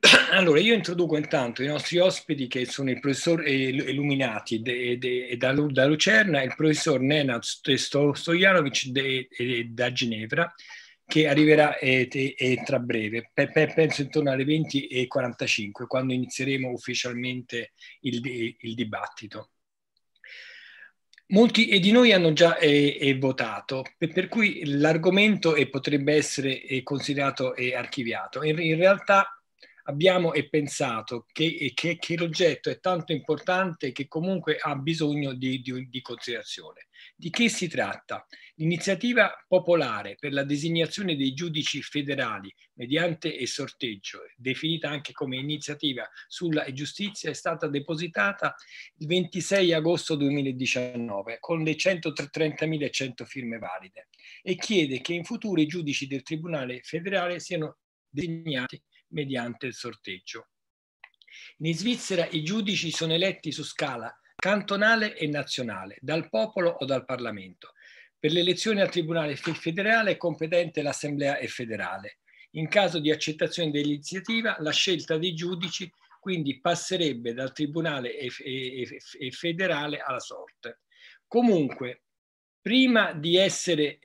Allora, io introduco intanto i nostri ospiti che sono il professor Illuminati da, Lucerna e il professor Nenad Stojanovic da Ginevra, che arriverà tra breve, penso intorno alle 20 e 45, quando inizieremo ufficialmente il, il dibattito. Molti di noi hanno già eh, eh, votato, per, cui l'argomento eh, potrebbe essere considerato archiviato. In, in realtà abbiamo e pensato che, che, che l'oggetto è tanto importante che comunque ha bisogno di, di, di considerazione. Di che si tratta? L'iniziativa popolare per la designazione dei giudici federali mediante e sorteggio, definita anche come iniziativa sulla giustizia, è stata depositata il 26 agosto 2019 con le 130.100 firme valide e chiede che in futuro i giudici del Tribunale federale siano designati mediante il sorteggio. In Svizzera i giudici sono eletti su scala cantonale e nazionale, dal popolo o dal Parlamento. Per l'elezione al Tribunale federale è competente l'Assemblea federale. In caso di accettazione dell'iniziativa, la scelta dei giudici quindi passerebbe dal Tribunale federale alla sorte. Comunque, prima di essere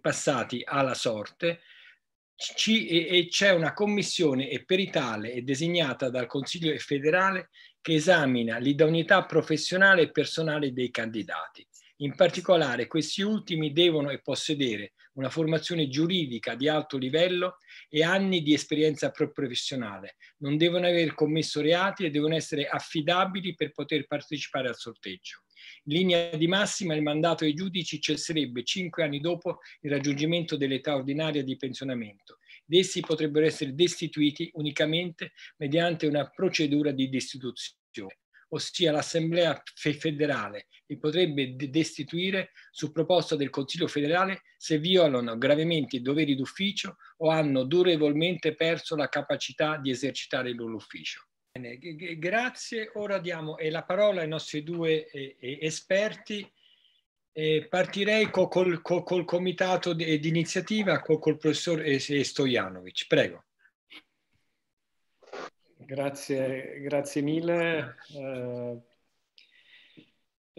passati alla sorte, ci, e, e c'è una commissione e peritale è designata dal Consiglio federale che esamina l'idoneità professionale e personale dei candidati. In particolare, questi ultimi devono e possedere una formazione giuridica di alto livello e anni di esperienza professionale. Non devono aver commesso reati e devono essere affidabili per poter partecipare al sorteggio. In linea di massima il mandato ai giudici cesserebbe cinque anni dopo il raggiungimento dell'età ordinaria di pensionamento essi potrebbero essere destituiti unicamente mediante una procedura di destituzione ossia l'Assemblea federale, li potrebbe destituire su proposta del Consiglio federale se violano gravemente i doveri d'ufficio o hanno durevolmente perso la capacità di esercitare il loro ufficio. Bene, grazie. Ora diamo eh, la parola ai nostri due eh, eh, esperti. partirei col, col, col comitato d'iniziativa, col, col professor Stojanovic. Prego. Grazie, grazie mille. Eh,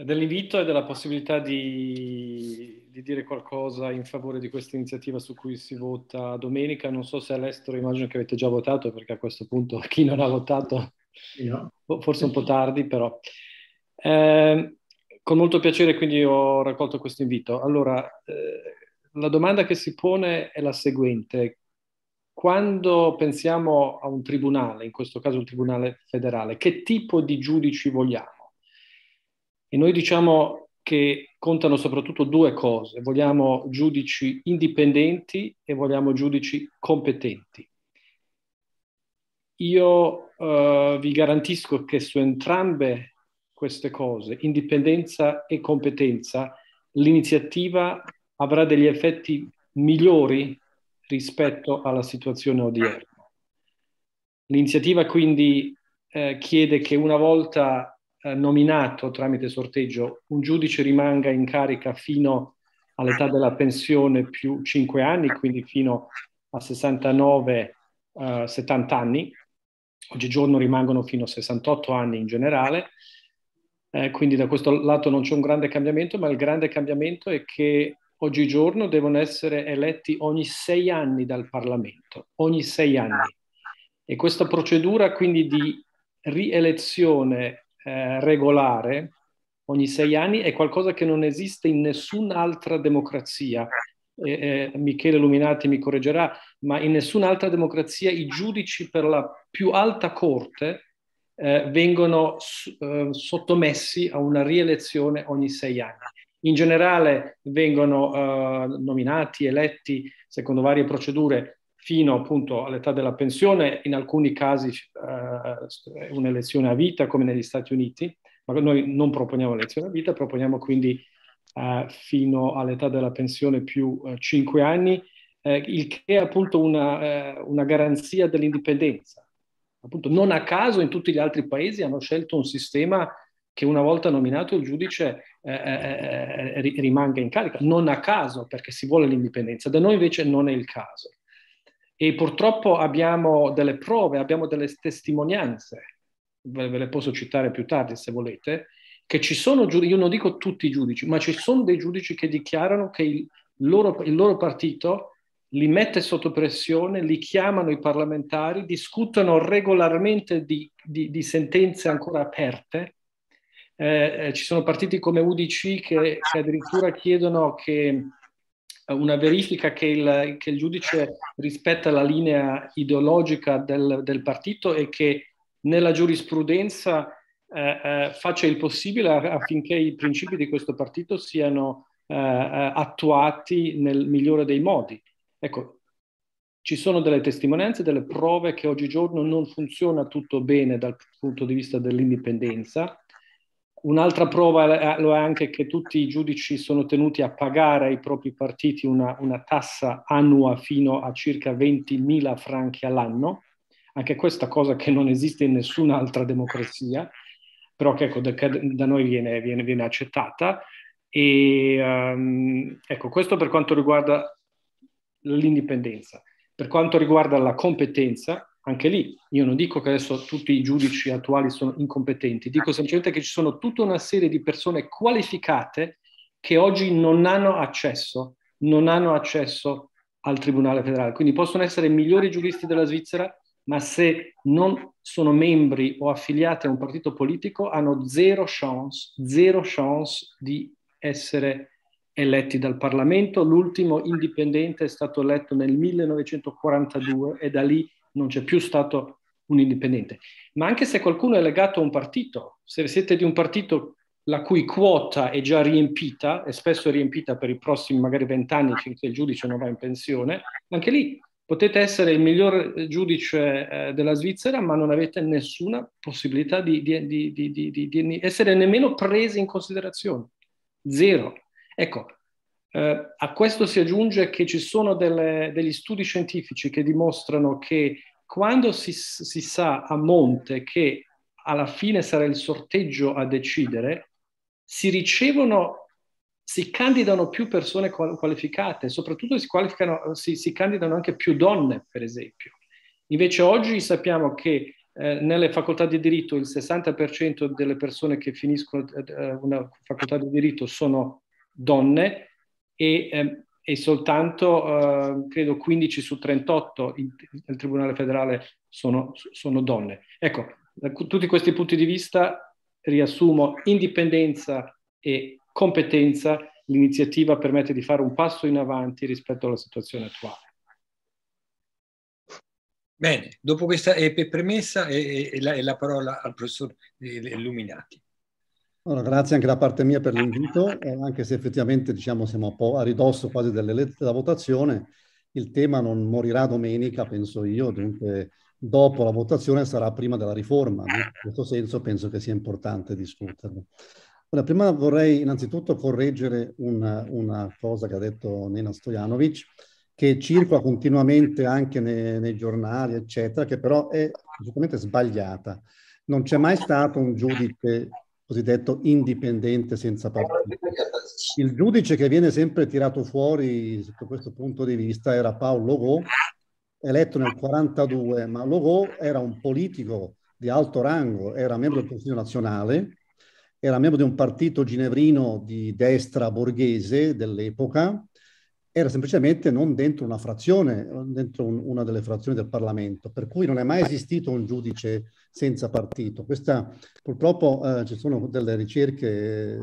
dell'invito e della possibilità di, di, dire qualcosa in favore di questa iniziativa su cui si vota domenica. Non so se all'estero immagino che avete già votato, perché a questo punto chi non ha votato, no. forse un po' tardi, però. Eh, con molto piacere quindi ho raccolto questo invito. Allora, eh, la domanda che si pone è la seguente. Quando pensiamo a un tribunale, in questo caso un Tribunale federale, che tipo di giudici vogliamo? E noi diciamo che contano soprattutto due cose, vogliamo giudici indipendenti e vogliamo giudici competenti. Io eh, vi garantisco che su entrambe queste cose, indipendenza e competenza, l'iniziativa avrà degli effetti migliori rispetto alla situazione odierna. L'iniziativa quindi eh, chiede che una volta eh, nominato tramite sorteggio un giudice rimanga in carica fino all'età della pensione più 5 anni, quindi fino a 69-70 eh, anni, oggigiorno rimangono fino a 68 anni in generale, eh, quindi da questo lato non c'è un grande cambiamento, ma il grande cambiamento è che oggigiorno devono essere eletti ogni sei anni dal Parlamento, ogni sei anni. E questa procedura quindi di rielezione eh, regolare ogni sei anni è qualcosa che non esiste in nessun'altra democrazia. E, eh, Michele Luminati mi correggerà, ma in nessun'altra democrazia i giudici per la più alta corte eh, vengono eh, sottomessi a una rielezione ogni sei anni. In generale vengono eh, nominati, eletti secondo varie procedure fino appunto all'età della pensione, in alcuni casi eh, un'elezione a vita come negli Stati Uniti, ma noi non proponiamo l'elezione a vita, proponiamo quindi eh, fino all'età della pensione più eh, 5 anni, eh, il che è appunto una, eh, una garanzia dell'indipendenza. Appunto, non a caso in tutti gli altri paesi hanno scelto un sistema che una volta nominato il giudice eh, rimanga in carica, non a caso perché si vuole l'indipendenza, da noi invece non è il caso. E purtroppo abbiamo delle prove, abbiamo delle testimonianze, ve, ve le posso citare più tardi se volete, che ci sono giudici, io non dico tutti i giudici, ma ci sono dei giudici che dichiarano che il loro, il loro partito li mette sotto pressione, li chiamano i parlamentari, discutono regolarmente di, di, di sentenze ancora aperte. Eh, eh ci sono partiti come UDC che, che addirittura chiedono che una verifica che il, che il, giudice rispetta la linea ideologica del, del partito e che nella giurisprudenza eh, eh, faccia il possibile affinché i principi di questo partito siano eh, eh, attuati nel migliore dei modi. Ecco, ci sono delle testimonianze, delle prove che oggigiorno non funziona tutto bene dal punto di vista dell'indipendenza, Un'altra prova eh, lo è anche che tutti i giudici sono tenuti a pagare ai propri partiti una, una tassa annua fino a circa 20.000 franchi all'anno, anche questa cosa che non esiste in nessun'altra democrazia, però che ecco, da, da, noi viene, viene, viene accettata. E, um, ecco, questo per quanto riguarda l'indipendenza. Per quanto riguarda la competenza, anche lì io non dico che adesso tutti i giudici attuali sono incompetenti, dico semplicemente che ci sono tutta una serie di persone qualificate che oggi non hanno accesso, non hanno accesso al Tribunale federale. Quindi possono essere i migliori giuristi della Svizzera, ma se non sono membri o affiliati a un partito politico hanno zero chance, zero chance di essere eletti dal Parlamento. L'ultimo indipendente è stato eletto nel 1942 e da lì non c'è più stato un indipendente. Ma anche se qualcuno è legato a un partito, se siete di un partito la cui quota è già riempita, e spesso riempita per i prossimi magari vent'anni finché il giudice non va in pensione, anche lì potete essere il miglior giudice eh, della Svizzera, ma non avete nessuna possibilità di, di, di, di essere nemmeno presi in considerazione. Zero. Ecco, eh, a questo si aggiunge che ci sono delle, degli studi scientifici che dimostrano che quando si, si sa a monte che alla fine sarà il sorteggio a decidere, si ricevono si candidano più persone qualificate, soprattutto si, si, si, candidano anche più donne, per esempio. Invece oggi sappiamo che eh, nelle facoltà di diritto il 60% delle persone che finiscono eh, eh, una facoltà di diritto sono donne, e, ehm, e soltanto eh, credo 15 su 38 nel Tribunale federale sono, sono donne. Ecco, da tutti questi punti di vista riassumo indipendenza e competenza, l'iniziativa permette di fare un passo in avanti rispetto alla situazione attuale. Bene, dopo questa premessa e la parola al professor eh, Illuminati. Allora, grazie anche da parte mia per l'invito, eh, anche se effettivamente diciamo, siamo un po' a ridosso quasi della votazione, il tema non morirà domenica, penso io, dunque dopo la votazione sarà prima della riforma, no? in questo senso penso che sia importante discuterlo. Allora, prima vorrei innanzitutto correggere una, una cosa che ha detto Nena Stojanovic, che circola continuamente anche nei, nei giornali, eccetera, che però è assolutamente sbagliata. Non c'è mai stato un giudice cosiddetto indipendente senza partito. Il giudice che viene sempre tirato fuori da questo punto di vista era Paolo Go, eletto nel 1942, ma Logo era un politico di alto rango, era membro del Consiglio nazionale, era membro di un partito ginevrino di destra borghese dell'epoca, era semplicemente non dentro una frazione, dentro un, una delle frazioni del Parlamento, per cui non è mai esistito un giudice senza partito. Questa, purtroppo eh, ci sono delle ricerche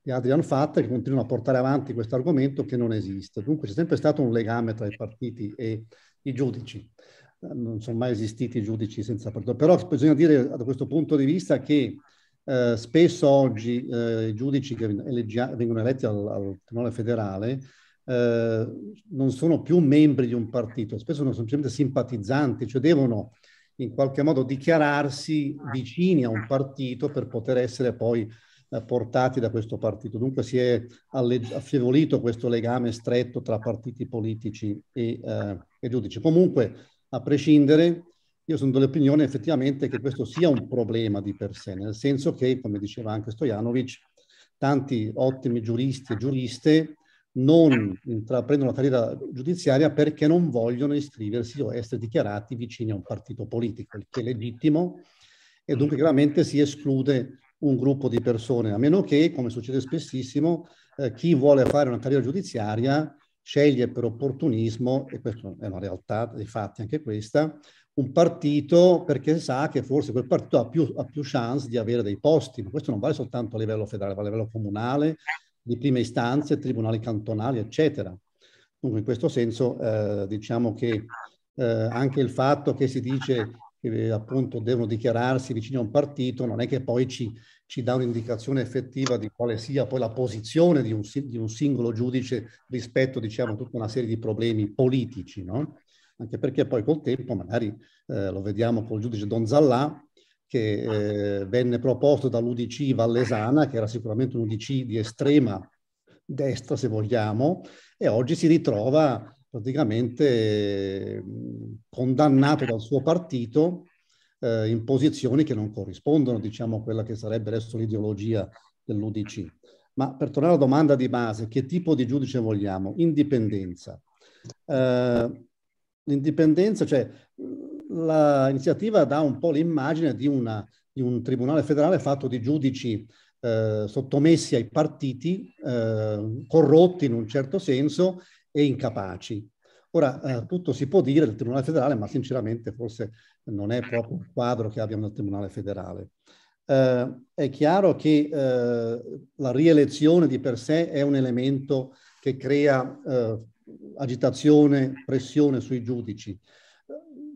che Adrian fatte che continuano a portare avanti questo argomento che non esiste. Dunque c'è sempre stato un legame tra i partiti e i giudici. Eh, non sono mai esistiti giudici senza partito. Però bisogna dire da questo punto di vista che eh, spesso oggi eh, i giudici che eleggia, vengono eletti al, al Tribunale federale eh, non sono più membri di un partito, spesso non sono semplicemente simpatizzanti, cioè devono in qualche modo dichiararsi vicini a un partito per poter essere poi eh, portati da questo partito. Dunque si è affievolito questo legame stretto tra partiti politici e, eh, e giudici. Comunque, a prescindere, io sono dell'opinione effettivamente che questo sia un problema di per sé, nel senso che, come diceva anche Stojanovic, tanti ottimi giuristi e giuriste non eh. intraprendono la carriera giudiziaria perché non vogliono iscriversi o essere dichiarati vicini a un partito politico, il che è legittimo e mm. dunque chiaramente si esclude un gruppo di persone, a meno che, come succede spessissimo, eh, chi vuole fare una carriera giudiziaria sceglie per opportunismo, e questa è una realtà dei fatti anche questa, un partito perché sa che forse quel partito ha più, ha più chance di avere dei posti, ma questo non vale soltanto a livello federale, vale a livello comunale, di prima istanza, tribunali cantonali, eccetera. Dunque in questo senso eh, diciamo che eh, anche il fatto che si dice che eh, appunto devono dichiararsi vicini a un partito non è che poi ci, ci dà un'indicazione effettiva di quale sia poi la posizione di un, di un singolo giudice rispetto diciamo a tutta una serie di problemi politici, no? anche perché poi col tempo magari eh, lo vediamo col giudice Donzallà, che eh, venne proposto dall'UDC Vallesana, che era sicuramente un UDC di estrema destra, se vogliamo, e oggi si ritrova praticamente condannato dal suo partito eh, in posizioni che non corrispondono, diciamo, a quella che sarebbe adesso l'ideologia dell'UDC. Ma per tornare alla domanda di base, che tipo di giudice vogliamo? Indipendenza. Eh, l'indipendenza, cioè l'iniziativa dà un po' l'immagine di, una, di, un tribunale federale fatto di giudici eh, sottomessi ai partiti, eh, corrotti in un certo senso e incapaci. Ora, eh, tutto si può dire del Tribunale federale, ma sinceramente forse non è proprio il quadro che abbiamo nel Tribunale federale. Eh, è chiaro che eh, la rielezione di per sé è un elemento che crea eh, agitazione, pressione sui giudici,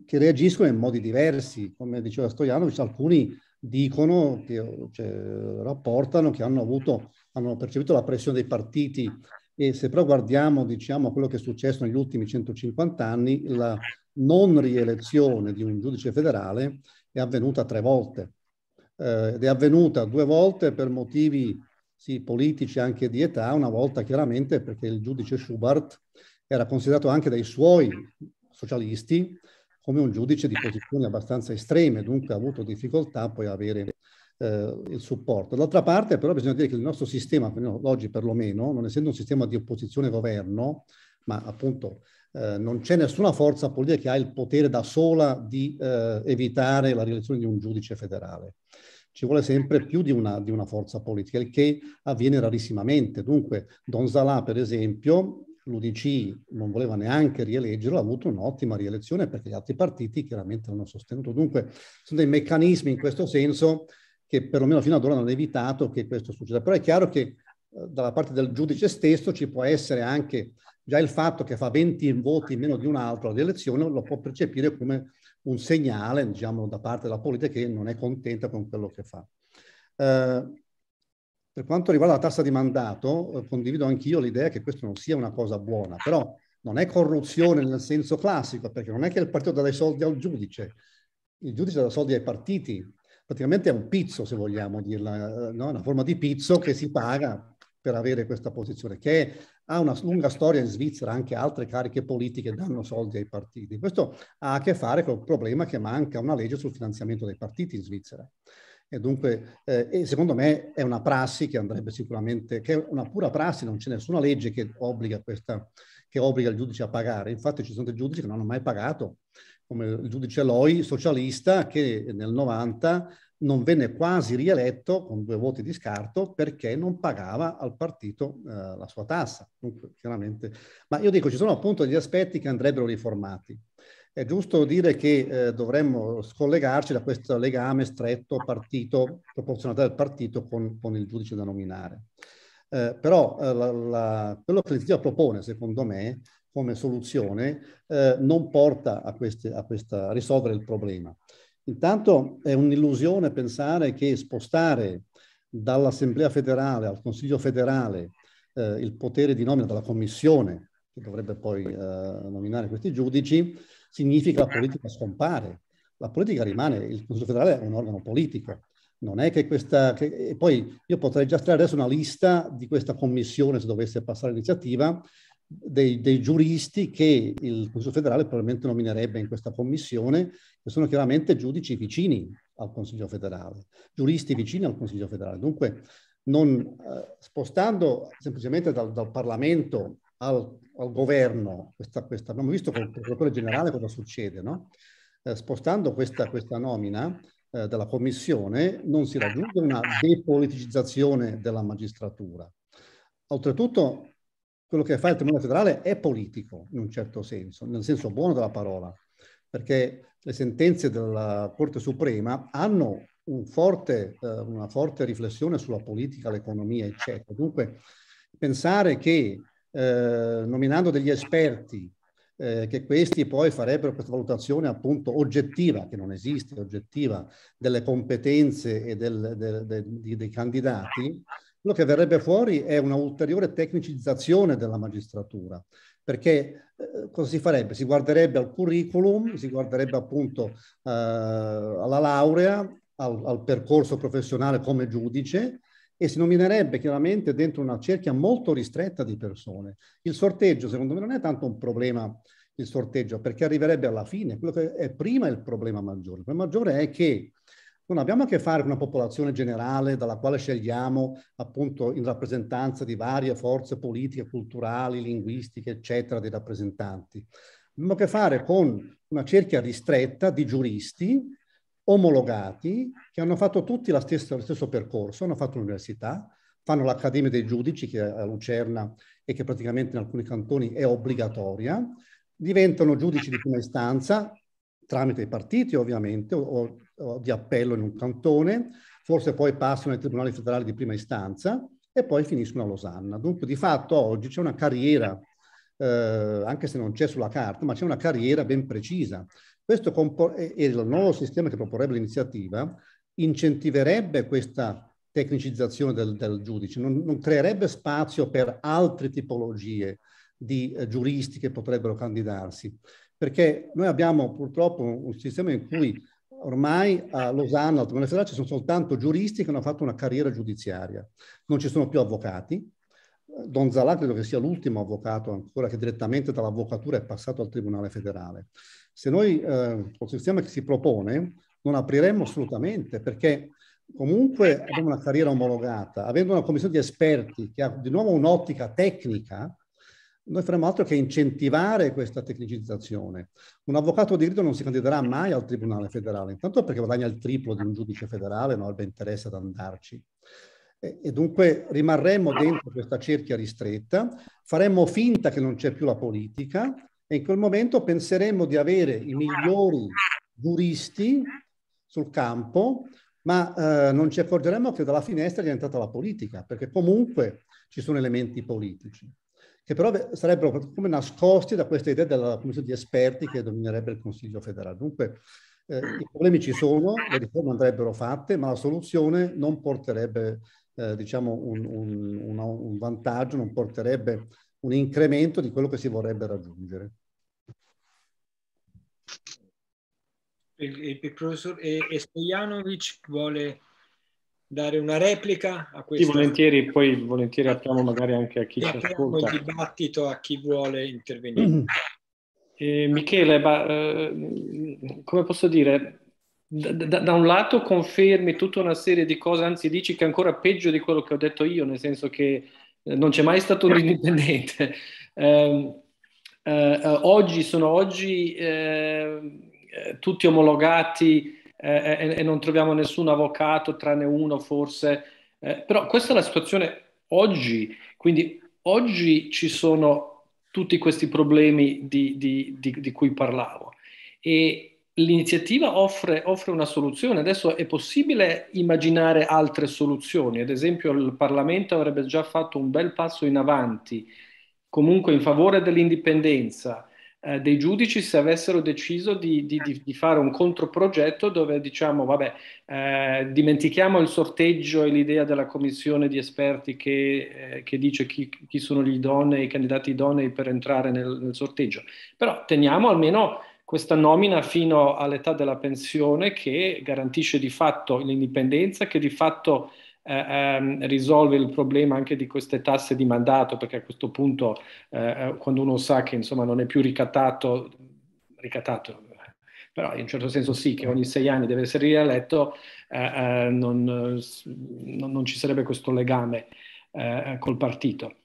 che reagiscono in modi diversi. Come diceva Stojanovic, alcuni dicono che cioè, rapportano che hanno, avuto, hanno percepito la pressione dei partiti e se però guardiamo diciamo, quello che è successo negli ultimi 150 anni, la non rielezione di un giudice federale è avvenuta tre volte eh, ed è avvenuta due volte per motivi sì, politici anche di età, una volta chiaramente perché il giudice Schubert era considerato anche dai suoi socialisti come un giudice di eh. posizioni abbastanza estreme, dunque ha avuto difficoltà poi a avere eh, il supporto. D'altra parte però bisogna dire che il nostro sistema, oggi perlomeno, non essendo un sistema di opposizione-governo, ma appunto eh, non c'è nessuna forza politica che ha il potere da sola di eh, evitare la rielezione di un giudice federale. Ci vuole sempre più di una, di una forza politica, il che avviene rarissimamente. Dunque, Don Zalà, per esempio, l'UDC non voleva neanche rieleggerlo, ha avuto un'ottima rielezione perché gli altri partiti chiaramente l'hanno sostenuto. Dunque sono dei meccanismi in questo senso che perlomeno fino ad ora hanno evitato che questo succeda. Però è chiaro che eh, dalla parte del giudice stesso ci può essere anche già il fatto che fa 20 voti meno di un altro rielezione, lo può percepire come un segnale, diciamo, da parte della politica che non è contenta con quello che fa. Eh, per quanto riguarda la tassa di mandato, eh, condivido anch'io l'idea che questa non sia una cosa buona, però non è corruzione nel senso classico, perché non è che il partito dà dei soldi al giudice, il giudice dà soldi ai partiti, praticamente è un pizzo, se vogliamo dirla, eh, no? una forma di pizzo che si paga per avere questa posizione, che ha una lunga storia in Svizzera, anche altre cariche politiche danno soldi ai partiti. Questo ha a che fare col problema che manca una legge sul finanziamento dei partiti in Svizzera. E dunque, eh, e secondo me è una prassi che andrebbe sicuramente, che è una pura prassi, non c'è nessuna legge che obbliga, questa, che obbliga il giudice a pagare. Infatti ci sono dei giudici che non hanno mai pagato, come il giudice Loi, socialista, che nel 90 non venne quasi rieletto con due voti di scarto perché non pagava al partito eh, la sua tassa. Dunque, chiaramente. Ma io dico, ci sono appunto degli aspetti che andrebbero riformati. È giusto dire che eh, dovremmo scollegarci da questo legame stretto partito, proporzionalità del partito con, con il giudice da nominare. Eh, però eh, la, la, quello che l'iniziativa propone, secondo me, come soluzione, eh, non porta a, queste, a, questa, a risolvere il problema. Intanto è un'illusione pensare che spostare dall'Assemblea federale al Consiglio federale eh, il potere di nomina della Commissione, che dovrebbe poi eh, nominare questi giudici, significa che la eh. politica scompare. La politica rimane, il Consiglio federale è un organo politico. Non è che questa... Che, poi io potrei già stare adesso una lista di questa commissione, se dovesse passare l'iniziativa, dei, dei, giuristi che il Consiglio federale probabilmente nominerebbe in questa commissione, che sono chiaramente giudici vicini al Consiglio federale, giuristi vicini al Consiglio federale. Dunque, non, eh, spostando semplicemente dal, dal Parlamento al, al governo, questa, questa, abbiamo visto con il procuratore generale cosa succede, no? eh, spostando questa, questa nomina eh, dalla commissione non si raggiunge una depoliticizzazione della magistratura. Oltretutto quello che fa il Tribunale federale è politico in un certo senso, nel senso buono della parola, perché le sentenze della Corte Suprema hanno un forte, eh, una forte riflessione sulla politica, l'economia, eccetera. Dunque, pensare che eh, nominando degli esperti eh, che questi poi farebbero questa valutazione appunto oggettiva, che non esiste, oggettiva, delle competenze e del, del, del, dei candidati, quello che verrebbe fuori è un'ulteriore tecnicizzazione della magistratura, perché eh, cosa si farebbe? Si guarderebbe al curriculum, si guarderebbe appunto eh, alla laurea, al, al percorso professionale come giudice, e si nominerebbe chiaramente dentro una cerchia molto ristretta di persone. Il sorteggio, secondo me, non è tanto un problema il sorteggio, perché arriverebbe alla fine. Quello che è prima è il problema maggiore. Il problema maggiore è che non abbiamo a che fare con una popolazione generale dalla quale scegliamo appunto in rappresentanza di varie forze politiche, culturali, linguistiche, eccetera, dei rappresentanti. Abbiamo a che fare con una cerchia ristretta di giuristi omologati che hanno fatto tutti lo stesso, lo stesso percorso, hanno fatto l'università, fanno l'Accademia dei Giudici che è a Lucerna e che praticamente in alcuni cantoni è obbligatoria, diventano giudici di prima istanza tramite i partiti ovviamente o, o di appello in un cantone, forse poi passano ai tribunali federali di prima istanza e poi finiscono a Losanna. Dunque di fatto oggi c'è una carriera, eh, anche se non c'è sulla carta, ma c'è una carriera ben precisa questo e il nuovo sistema che proporrebbe l'iniziativa incentiverebbe questa tecnicizzazione del, del giudice, non, non, creerebbe spazio per altre tipologie di eh, giuristi che potrebbero candidarsi, perché noi abbiamo purtroppo un sistema in cui ormai a Losanna, al Tribunale federale, ci sono soltanto giuristi che hanno fatto una carriera giudiziaria, non ci sono più avvocati. Don Zalà credo che sia l'ultimo avvocato ancora che direttamente dall'avvocatura è passato al Tribunale federale. Se noi, eh, col sistema che si propone, non apriremmo assolutamente perché comunque abbiamo una carriera omologata, avendo una commissione di esperti che ha di nuovo un'ottica tecnica, noi faremo altro che incentivare questa tecnicizzazione. Un avvocato di diritto non si candiderà mai al Tribunale federale, intanto perché guadagna il triplo di un giudice federale, non avrebbe interesse ad andarci. E, e dunque rimarremo dentro questa cerchia ristretta, faremmo finta che non c'è più la politica e in quel momento penseremmo di avere i migliori giuristi sul campo, ma eh, non ci accorgeremmo che dalla finestra è diventata la politica, perché comunque ci sono elementi politici, che però sarebbero come nascosti da questa idea della commissione di esperti che dominerebbe il Consiglio federale. Dunque eh, i problemi ci sono, le riforme andrebbero fatte, ma la soluzione non porterebbe eh, diciamo un, un, un, un vantaggio, non porterebbe un incremento di quello che si vorrebbe raggiungere. Il, il professor e, Stojanovic vuole dare una replica a questo. Sì, volentieri, poi volentieri ah. apriamo magari anche a chi ci ascolta. il dibattito a chi vuole intervenire. Eh, Michele, ma, eh, come posso dire, da, da, da, un lato confermi tutta una serie di cose, anzi dici che è ancora peggio di quello che ho detto io, nel senso che eh, non c'è mai stato un indipendente. Eh, eh, eh, oggi sono oggi eh, eh tutti omologati eh, e, e, non troviamo nessun avvocato tranne uno forse, però questa è la situazione oggi, quindi oggi ci sono tutti questi problemi di, di, di, di cui parlavo e l'iniziativa offre, offre, una soluzione, adesso è possibile immaginare altre soluzioni, ad esempio il Parlamento avrebbe già fatto un bel passo in avanti comunque in favore dell'indipendenza eh, dei giudici se avessero deciso di, di, di, di, fare un controprogetto dove diciamo, vabbè, eh, dimentichiamo il sorteggio e l'idea della commissione di esperti che, eh, che dice chi, chi, sono gli idonei, i candidati idonei per entrare nel, nel sorteggio, però teniamo almeno questa nomina fino all'età della pensione che garantisce di fatto l'indipendenza, che di fatto eh, ehm, risolve il problema anche di queste tasse di mandato, perché a questo punto eh, eh quando uno sa che insomma, non è più ricattato, ricattato però in un certo senso sì, che ogni sei anni deve essere rieletto, eh, eh, non, eh, non, ci sarebbe questo legame col partito.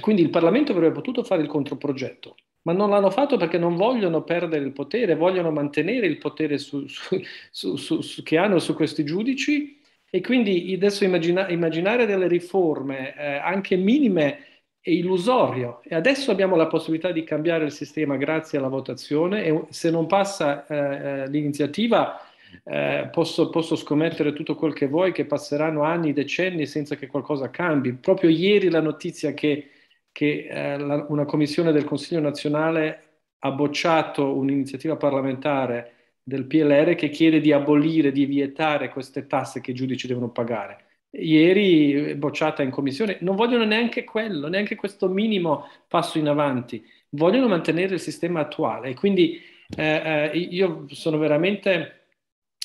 quindi il Parlamento avrebbe potuto fare il controprogetto, ma non l'hanno fatto perché non vogliono perdere il potere, vogliono mantenere il potere su, su, su, che hanno su questi giudici e quindi adesso immagina- immaginare delle riforme eh, anche minime è illusorio e adesso abbiamo la possibilità di cambiare il sistema grazie alla votazione e se non passa eh, eh, l'iniziativa eh, posso, posso, scommettere tutto quel che vuoi che passeranno anni, decenni senza che qualcosa cambi. Proprio ieri la notizia che, che eh, la, una commissione del Consiglio nazionale ha bocciato un'iniziativa parlamentare del PLR che chiede di abolire, di vietare queste tasse che i giudici devono pagare. Ieri eh, bocciata in commissione, non vogliono neanche quello, neanche questo minimo passo in avanti, vogliono mantenere il sistema attuale. quindi eh, eh io sono veramente,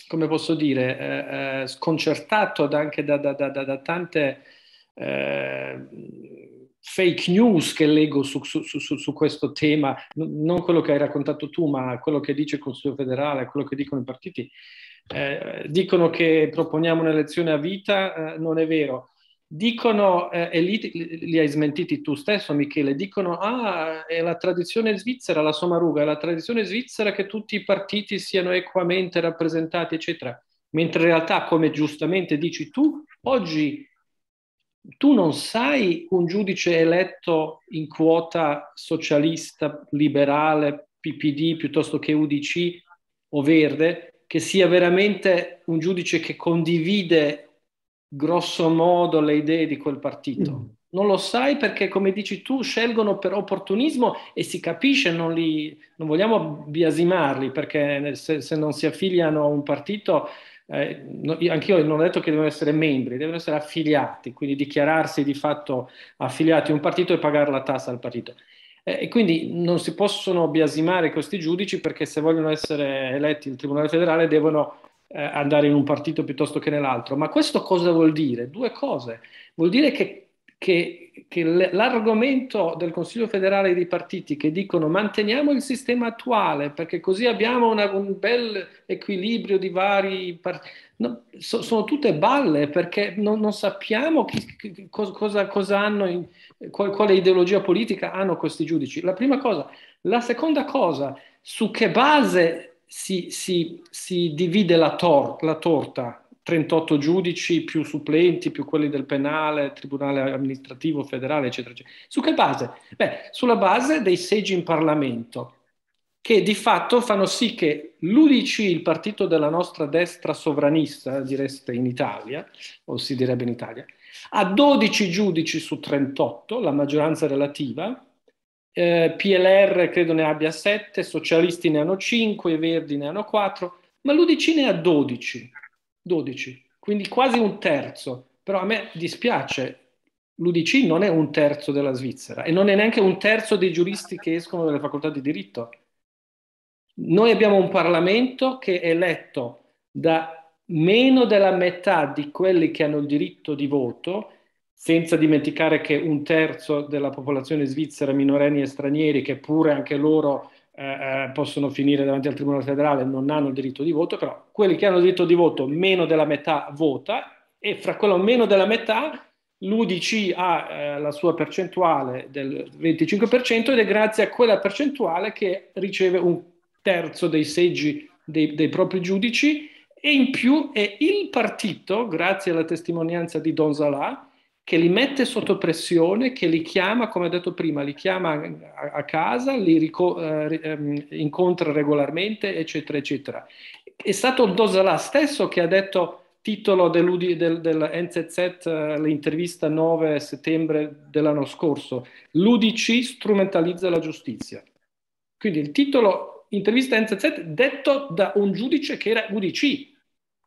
come posso dire, eh, eh sconcertato anche da, da, da, da tante... Eh, fake news che leggo su, su, su, su, questo tema, non quello che hai raccontato tu, ma quello che dice il Consiglio federale, quello che dicono i partiti. Eh, dicono che proponiamo un'elezione a vita, eh, non è vero. Dicono, eh, e li, li, hai smentiti tu stesso Michele, dicono ah è la tradizione svizzera, la somaruga, è la tradizione svizzera che tutti i partiti siano equamente rappresentati, eccetera. Mentre in realtà, come giustamente dici tu, oggi tu non sai un giudice eletto in quota socialista, liberale, PPD piuttosto che UDC o verde, che sia veramente un giudice che condivide grosso modo le idee di quel partito. Mm. Non lo sai perché, come dici tu, scelgono per opportunismo e si capisce, non, li, non vogliamo biasimarli perché se, se non si affiliano a un partito eh, no, anch'io non ho detto che devono essere membri, devono essere affiliati, quindi dichiararsi di fatto affiliati a un partito e pagare la tassa al partito. Eh, e quindi non si possono biasimare questi giudici perché se vogliono essere eletti il Tribunale federale devono eh, andare in un partito piuttosto che nell'altro. Ma questo cosa vuol dire? Due cose. Vuol dire che che, che l'argomento del Consiglio federale dei partiti che dicono manteniamo il sistema attuale perché così abbiamo una, un bel equilibrio di vari partiti, no, so, sono tutte balle perché non, non sappiamo chi, cosa, cosa, hanno, in, qual, quale ideologia politica hanno questi giudici. La prima cosa. La seconda cosa, su che base si, si, si divide la, tor- la torta 38 giudici più supplenti, più quelli del penale, tribunale amministrativo, federale, eccetera, eccetera. Su che base? Beh, sulla base dei seggi in Parlamento, che di fatto fanno sì che l'UDC, il partito della nostra destra sovranista, direste in Italia, o si direbbe in Italia, ha 12 giudici su 38, la maggioranza relativa, eh, PLR credo ne abbia 7, socialisti ne hanno 5, i verdi ne hanno 4, ma l'UDC ne ha 12 12, quindi quasi un terzo, però a me dispiace, l'UDC non è un terzo della Svizzera e non è neanche un terzo dei giuristi che escono dalle facoltà di diritto. Noi abbiamo un Parlamento che è eletto da meno della metà di quelli che hanno il diritto di voto, senza dimenticare che un terzo della popolazione svizzera, minorenni e stranieri, che pure anche loro eh, eh, possono finire davanti al Tribunale federale, non hanno il diritto di voto, però quelli che hanno il diritto di voto, meno della metà vota e fra quello meno della metà l'UDC ha eh, la sua percentuale del 25% ed è grazie a quella percentuale che riceve un terzo dei seggi dei, dei propri giudici e in più è il partito, grazie alla testimonianza di Don Zalà, che li mette sotto pressione, che li chiama, come ho detto prima, li chiama a, a casa, li rico- eh, ehm, incontra regolarmente, eccetera, eccetera. È stato il stesso che ha detto titolo del, dell'NZZ, eh, l'intervista 9 settembre dell'anno scorso, l'UDC strumentalizza la giustizia. Quindi il titolo intervista NZZ detto da un giudice che era UDC,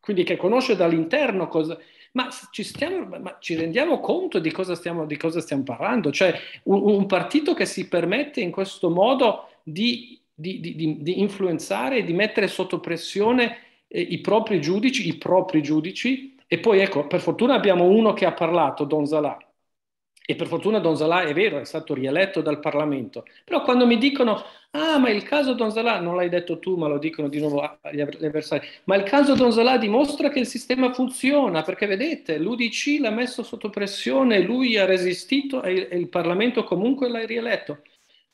quindi che conosce dall'interno cosa, ma ci, stiamo, ma ci, rendiamo conto di cosa stiamo, di cosa stiamo parlando? Cioè un, un, partito che si permette in questo modo di, di, di, di influenzare e di mettere sotto pressione eh, i propri giudici, i propri giudici, e poi ecco, per fortuna abbiamo uno che ha parlato, Don Zalà, e per fortuna Don Zalà è vero, è stato rieletto dal Parlamento. Però quando mi dicono, ah, ma il caso Don Zalà, non l'hai detto tu, ma lo dicono di nuovo gli avversari, ma il caso Don Zalà dimostra che il sistema funziona, perché vedete, l'UDC l'ha messo sotto pressione, lui ha resistito e il Parlamento comunque l'ha rieletto.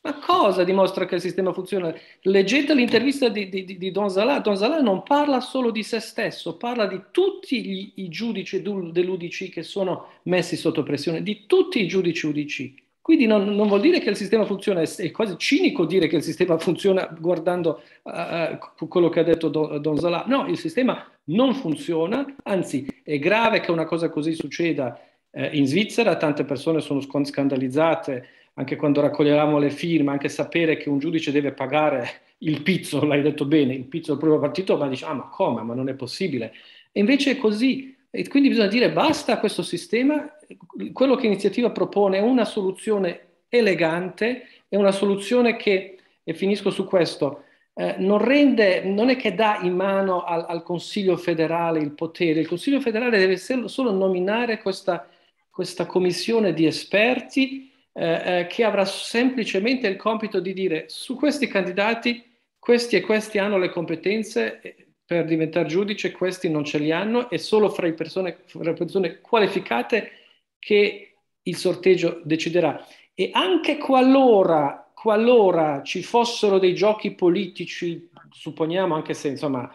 Ma cosa dimostra che il sistema funziona? Leggete l'intervista di, di, di Don Zalà. Don Zalà non parla solo di se stesso, parla di tutti gli, i giudici dell'UDC che sono messi sotto pressione, di tutti i giudici UDC. Quindi non, non vuol dire che il sistema funziona, è quasi cinico dire che il sistema funziona guardando uh, quello che ha detto Don, Don Zalà. No, il sistema non funziona, anzi è grave che una cosa così succeda eh, in Svizzera, tante persone sono scandalizzate anche quando raccoglievamo le firme, anche sapere che un giudice deve pagare il pizzo, l'hai detto bene, il pizzo del proprio partito, ma dice, ah ma come, ma non è possibile. E invece è così, e quindi bisogna dire basta questo sistema, quello che l'iniziativa propone è una soluzione elegante, è una soluzione che, e finisco su questo, eh, non, rende, non è che dà in mano al, al, Consiglio federale il potere, il Consiglio federale deve solo nominare questa, questa commissione di esperti eh, eh che avrà semplicemente il compito di dire su questi candidati questi e questi hanno le competenze eh, per diventare giudice, questi non ce li hanno è solo fra, persone, fra persone qualificate che il sorteggio deciderà. E anche qualora, qualora ci fossero dei giochi politici, supponiamo anche se insomma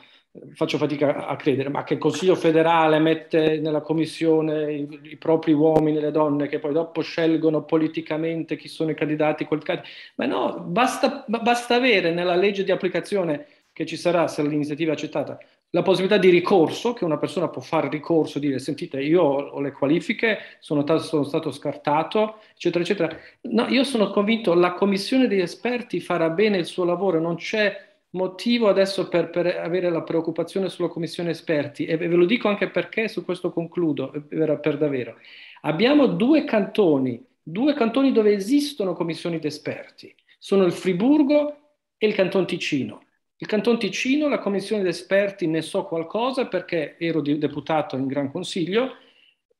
faccio fatica a credere, ma che il Consiglio federale mette nella commissione i, i propri uomini e le donne che poi dopo scelgono politicamente chi sono i candidati, quel candidato. Ma no, basta, basta avere nella legge di applicazione che ci sarà se l'iniziativa è accettata la possibilità di ricorso, che una persona può fare ricorso, dire sentite io ho le qualifiche, sono, t- sono stato scartato, eccetera, eccetera. No, io sono convinto che la commissione degli esperti farà bene il suo lavoro, non c'è motivo adesso per, per, avere la preoccupazione sulla commissione esperti, e ve lo dico anche perché, su questo concludo per, per davvero, abbiamo due cantoni, due cantoni dove esistono commissioni d'esperti, sono il Friburgo e il Canton Ticino. Il Canton Ticino, la commissione d'esperti, ne so qualcosa perché ero deputato in Gran Consiglio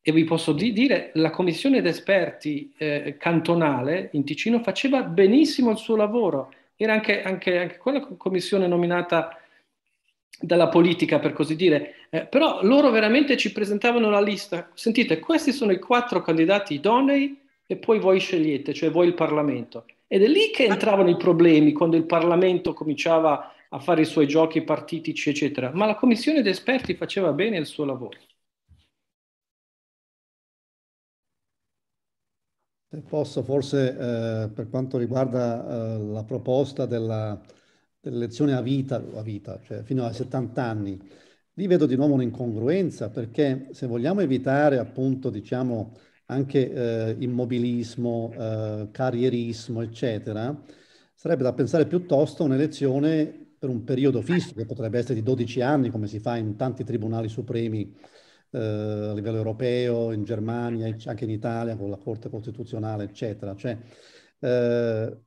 e vi posso di dire la commissione d'esperti eh, cantonale in Ticino faceva benissimo il suo lavoro era anche, anche, anche quella commissione nominata dalla politica, per così dire, eh, però loro veramente ci presentavano la lista. Sentite, questi sono i quattro candidati idonei e poi voi scegliete, cioè voi il Parlamento. Ed è lì che entravano i problemi, quando il Parlamento cominciava a fare i suoi giochi partitici, eccetera. Ma la commissione di esperti faceva bene il suo lavoro. posso, forse eh, per quanto riguarda eh, la proposta della, dell'elezione a vita, a vita, cioè fino ai 70 anni, lì vedo di nuovo un'incongruenza perché se vogliamo evitare appunto, diciamo, anche eh, immobilismo, eh, carrierismo, eccetera, sarebbe da pensare piuttosto a un'elezione per un periodo fisso, che potrebbe essere di 12 anni, come si fa in tanti tribunali supremi eh, a livello europeo, in Germania, anche in Italia con la Corte Costituzionale, eccetera. Cioè, eh,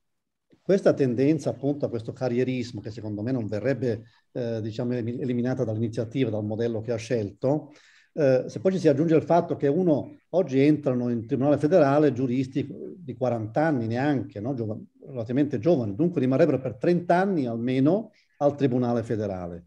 questa tendenza appunto a questo carrierismo, che secondo me non verrebbe eh, diciamo, eliminata dall'iniziativa, dal modello che ha scelto, eh, se poi ci si aggiunge il fatto che uno oggi entrano in tribunale federale giuristi di 40 anni neanche, no? Giova, relativamente giovani, dunque rimarrebbero per 30 anni almeno al tribunale federale.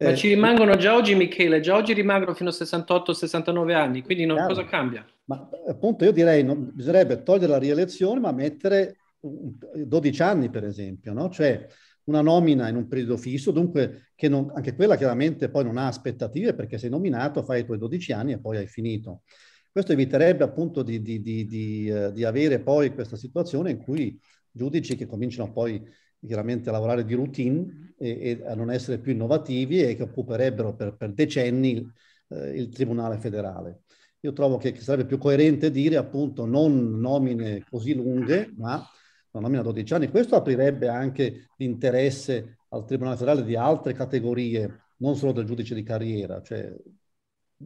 Ma eh, ci rimangono già oggi, Michele, già oggi rimangono fino a 68-69 anni, quindi non, cosa cambia? Ma appunto io direi, non, bisognerebbe togliere la rielezione, ma mettere 12 anni, per esempio, no? Cioè una nomina in un periodo fisso, dunque che non, anche quella chiaramente poi non ha aspettative perché sei nominato, fai i tuoi 12 anni e poi hai finito. Questo eviterebbe appunto di, di, di, di eh, avere poi questa situazione in cui giudici che cominciano poi chiaramente a lavorare di routine mm-hmm. e, e, a non essere più innovativi e che occuperebbero per, per decenni eh, il Tribunale federale. Io trovo che sarebbe più coerente dire appunto non nomine così lunghe, ma una nomina a 12 anni. Questo aprirebbe anche l'interesse al Tribunale federale di altre categorie, non solo del giudice di carriera, cioè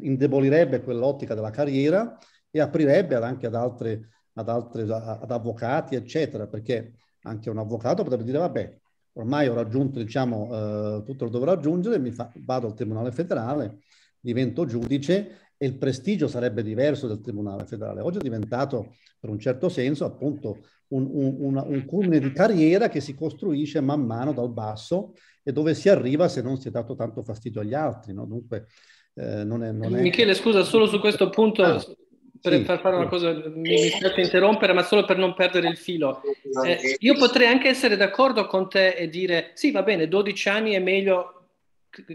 indebolirebbe quell'ottica della carriera e aprirebbe anche ad, altre, ad, altre, ad avvocati, eccetera, perché anche un avvocato potrebbe dire vabbè, ormai ho raggiunto diciamo, eh, tutto lo dovevo raggiungere, mi fa, vado al Tribunale federale, divento giudice e il prestigio sarebbe diverso del Tribunale federale. Oggi è diventato, per un certo senso, appunto un, un, un, un culmine di carriera che si costruisce man mano dal basso e dove si arriva se non si è dato tanto fastidio agli altri. No? Dunque, eh, non è, non è... Michele, scusa, solo su questo punto... Ah per sì, fare una cosa, mi, mi piace interrompere, ma solo per non perdere il filo. Eh, io potrei anche essere d'accordo con te e dire, sì, va bene, 12 anni è meglio,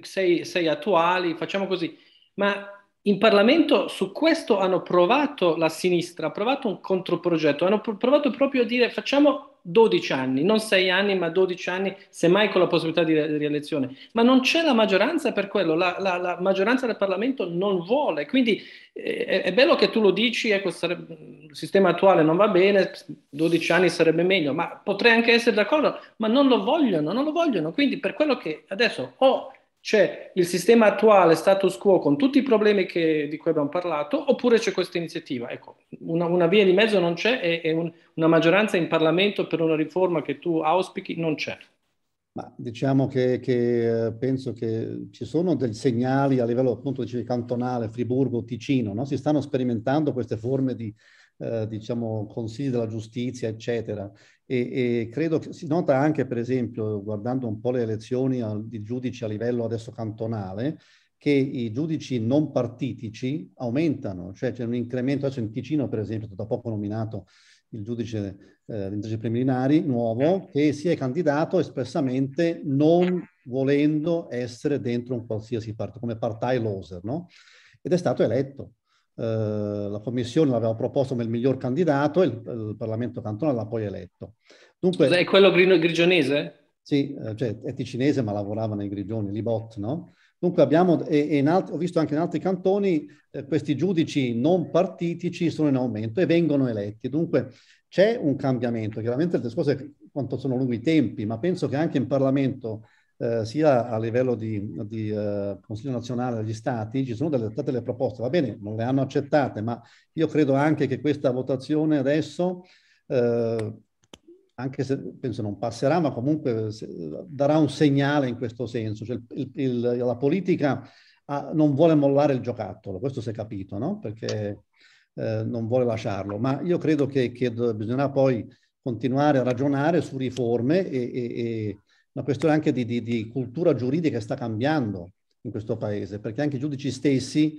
sei, sei attuali, facciamo così, ma in Parlamento su questo hanno provato la sinistra, ha provato un controprogetto, hanno provato proprio a dire facciamo 12 anni, non 6 anni ma 12 anni, semmai con la possibilità di, di rielezione. Ma non c'è la maggioranza per quello, la, la, la maggioranza del Parlamento non vuole, quindi eh, è bello che tu lo dici, ecco, sarebbe, il sistema attuale non va bene, 12 anni sarebbe meglio, ma potrei anche essere d'accordo, ma non lo vogliono, non lo vogliono. Quindi per quello che adesso ho c'è il sistema attuale, status quo, con tutti i problemi che, di cui abbiamo parlato, oppure c'è questa iniziativa? Ecco, una, una via di mezzo non c'è e, e un, una maggioranza in Parlamento per una riforma che tu auspichi non c'è. Ma diciamo che, che, eh, penso che ci sono dei segnali a livello appunto cantonale, Friburgo, Ticino, no? si stanno sperimentando queste forme di, eh, diciamo, consigli della giustizia, eccetera. E, e, credo che si nota anche, per esempio, guardando un po' le elezioni al, di giudici a livello adesso cantonale, che i giudici non partitici aumentano, cioè c'è un incremento, adesso in Ticino per esempio è stato da poco nominato il giudice eh, giudice preliminari nuovo che si è candidato espressamente non volendo essere dentro un qualsiasi partito, come partai loser, no? Ed è stato eletto. Eh, la commissione l'aveva proposto come il miglior candidato e il, il Parlamento cantonale l'ha poi eletto. Dunque, è quello grigionese? Sì, eh, cioè è ticinese ma lavorava nei grigioni, l'Ibot, no? Dunque abbiamo, e, e altri, ho visto anche in altri cantoni, eh, questi giudici non partitici sono in aumento e vengono eletti. Dunque c'è un cambiamento. Chiaramente il discorso è quanto sono lunghi i tempi, ma penso che anche in Parlamento eh, sia a livello di, di eh, Consiglio nazionale degli Stati, ci sono delle, state delle proposte, va bene, non le hanno accettate, ma io credo anche che questa votazione adesso, eh, anche se penso non passerà, ma comunque se, darà un segnale in questo senso. Cioè il, il, la politica ha, ah, non vuole mollare il giocattolo, questo si è capito, no? Perché eh, non vuole lasciarlo, ma io credo che, che bisognerà poi continuare a ragionare su riforme e, e, e una questione anche di, di, di cultura giuridica che sta cambiando in questo paese, perché anche i giudici stessi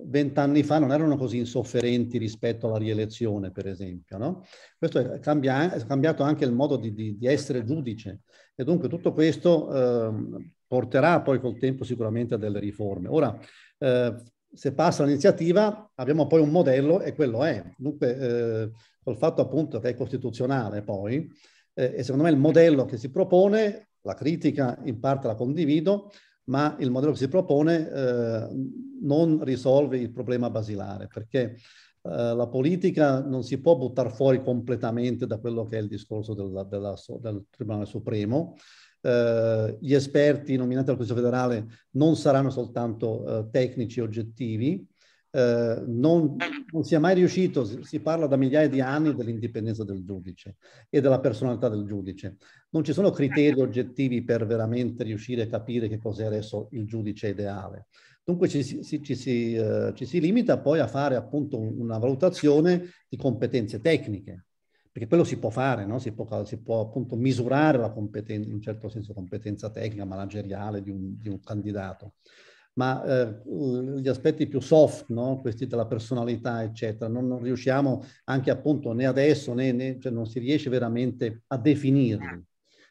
vent'anni fa non erano così insofferenti rispetto alla rielezione, per esempio. No? Questo è, cambia, è, cambiato anche il modo di, di, di, essere giudice e dunque tutto questo eh, porterà poi col tempo sicuramente a delle riforme. Ora, eh, se passa l'iniziativa abbiamo poi un modello e quello è. Dunque, eh, col fatto appunto che è costituzionale poi, eh, e secondo me il modello che si propone la critica in parte la condivido, ma il modello che si propone eh, non risolve il problema basilare, perché eh, la politica non si può buttare fuori completamente da quello che è il discorso della, della, del Tribunale Supremo. Eh, gli esperti nominati dal Consiglio federale non saranno soltanto eh, tecnici oggettivi, eh, non, non è mai riuscito, si, si, parla da migliaia di anni dell'indipendenza del giudice e della personalità del giudice non ci sono criteri oggettivi per veramente riuscire a capire che cos'è adesso il giudice ideale. Dunque ci, ci, ci, si, eh, ci, si, limita poi a fare appunto una valutazione di competenze tecniche, perché quello si può fare, no? si, può, si, può, appunto misurare la competenza, in certo senso competenza tecnica, manageriale di un, di un candidato. Ma eh, gli aspetti più soft, no? questi della personalità, eccetera, non, non, riusciamo anche appunto né adesso né, né cioè non si riesce veramente a definirli.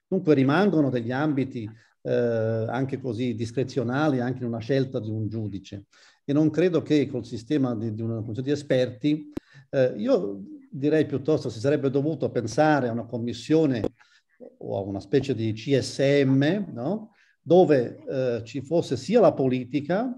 Dunque rimangono degli ambiti eh, anche così discrezionali, anche in una scelta di un giudice. E non credo che col sistema di, di una commissione di esperti, eh, io direi piuttosto si sarebbe dovuto pensare a una commissione eh, o a una specie di CSM, no? dove eh, ci fosse sia la politica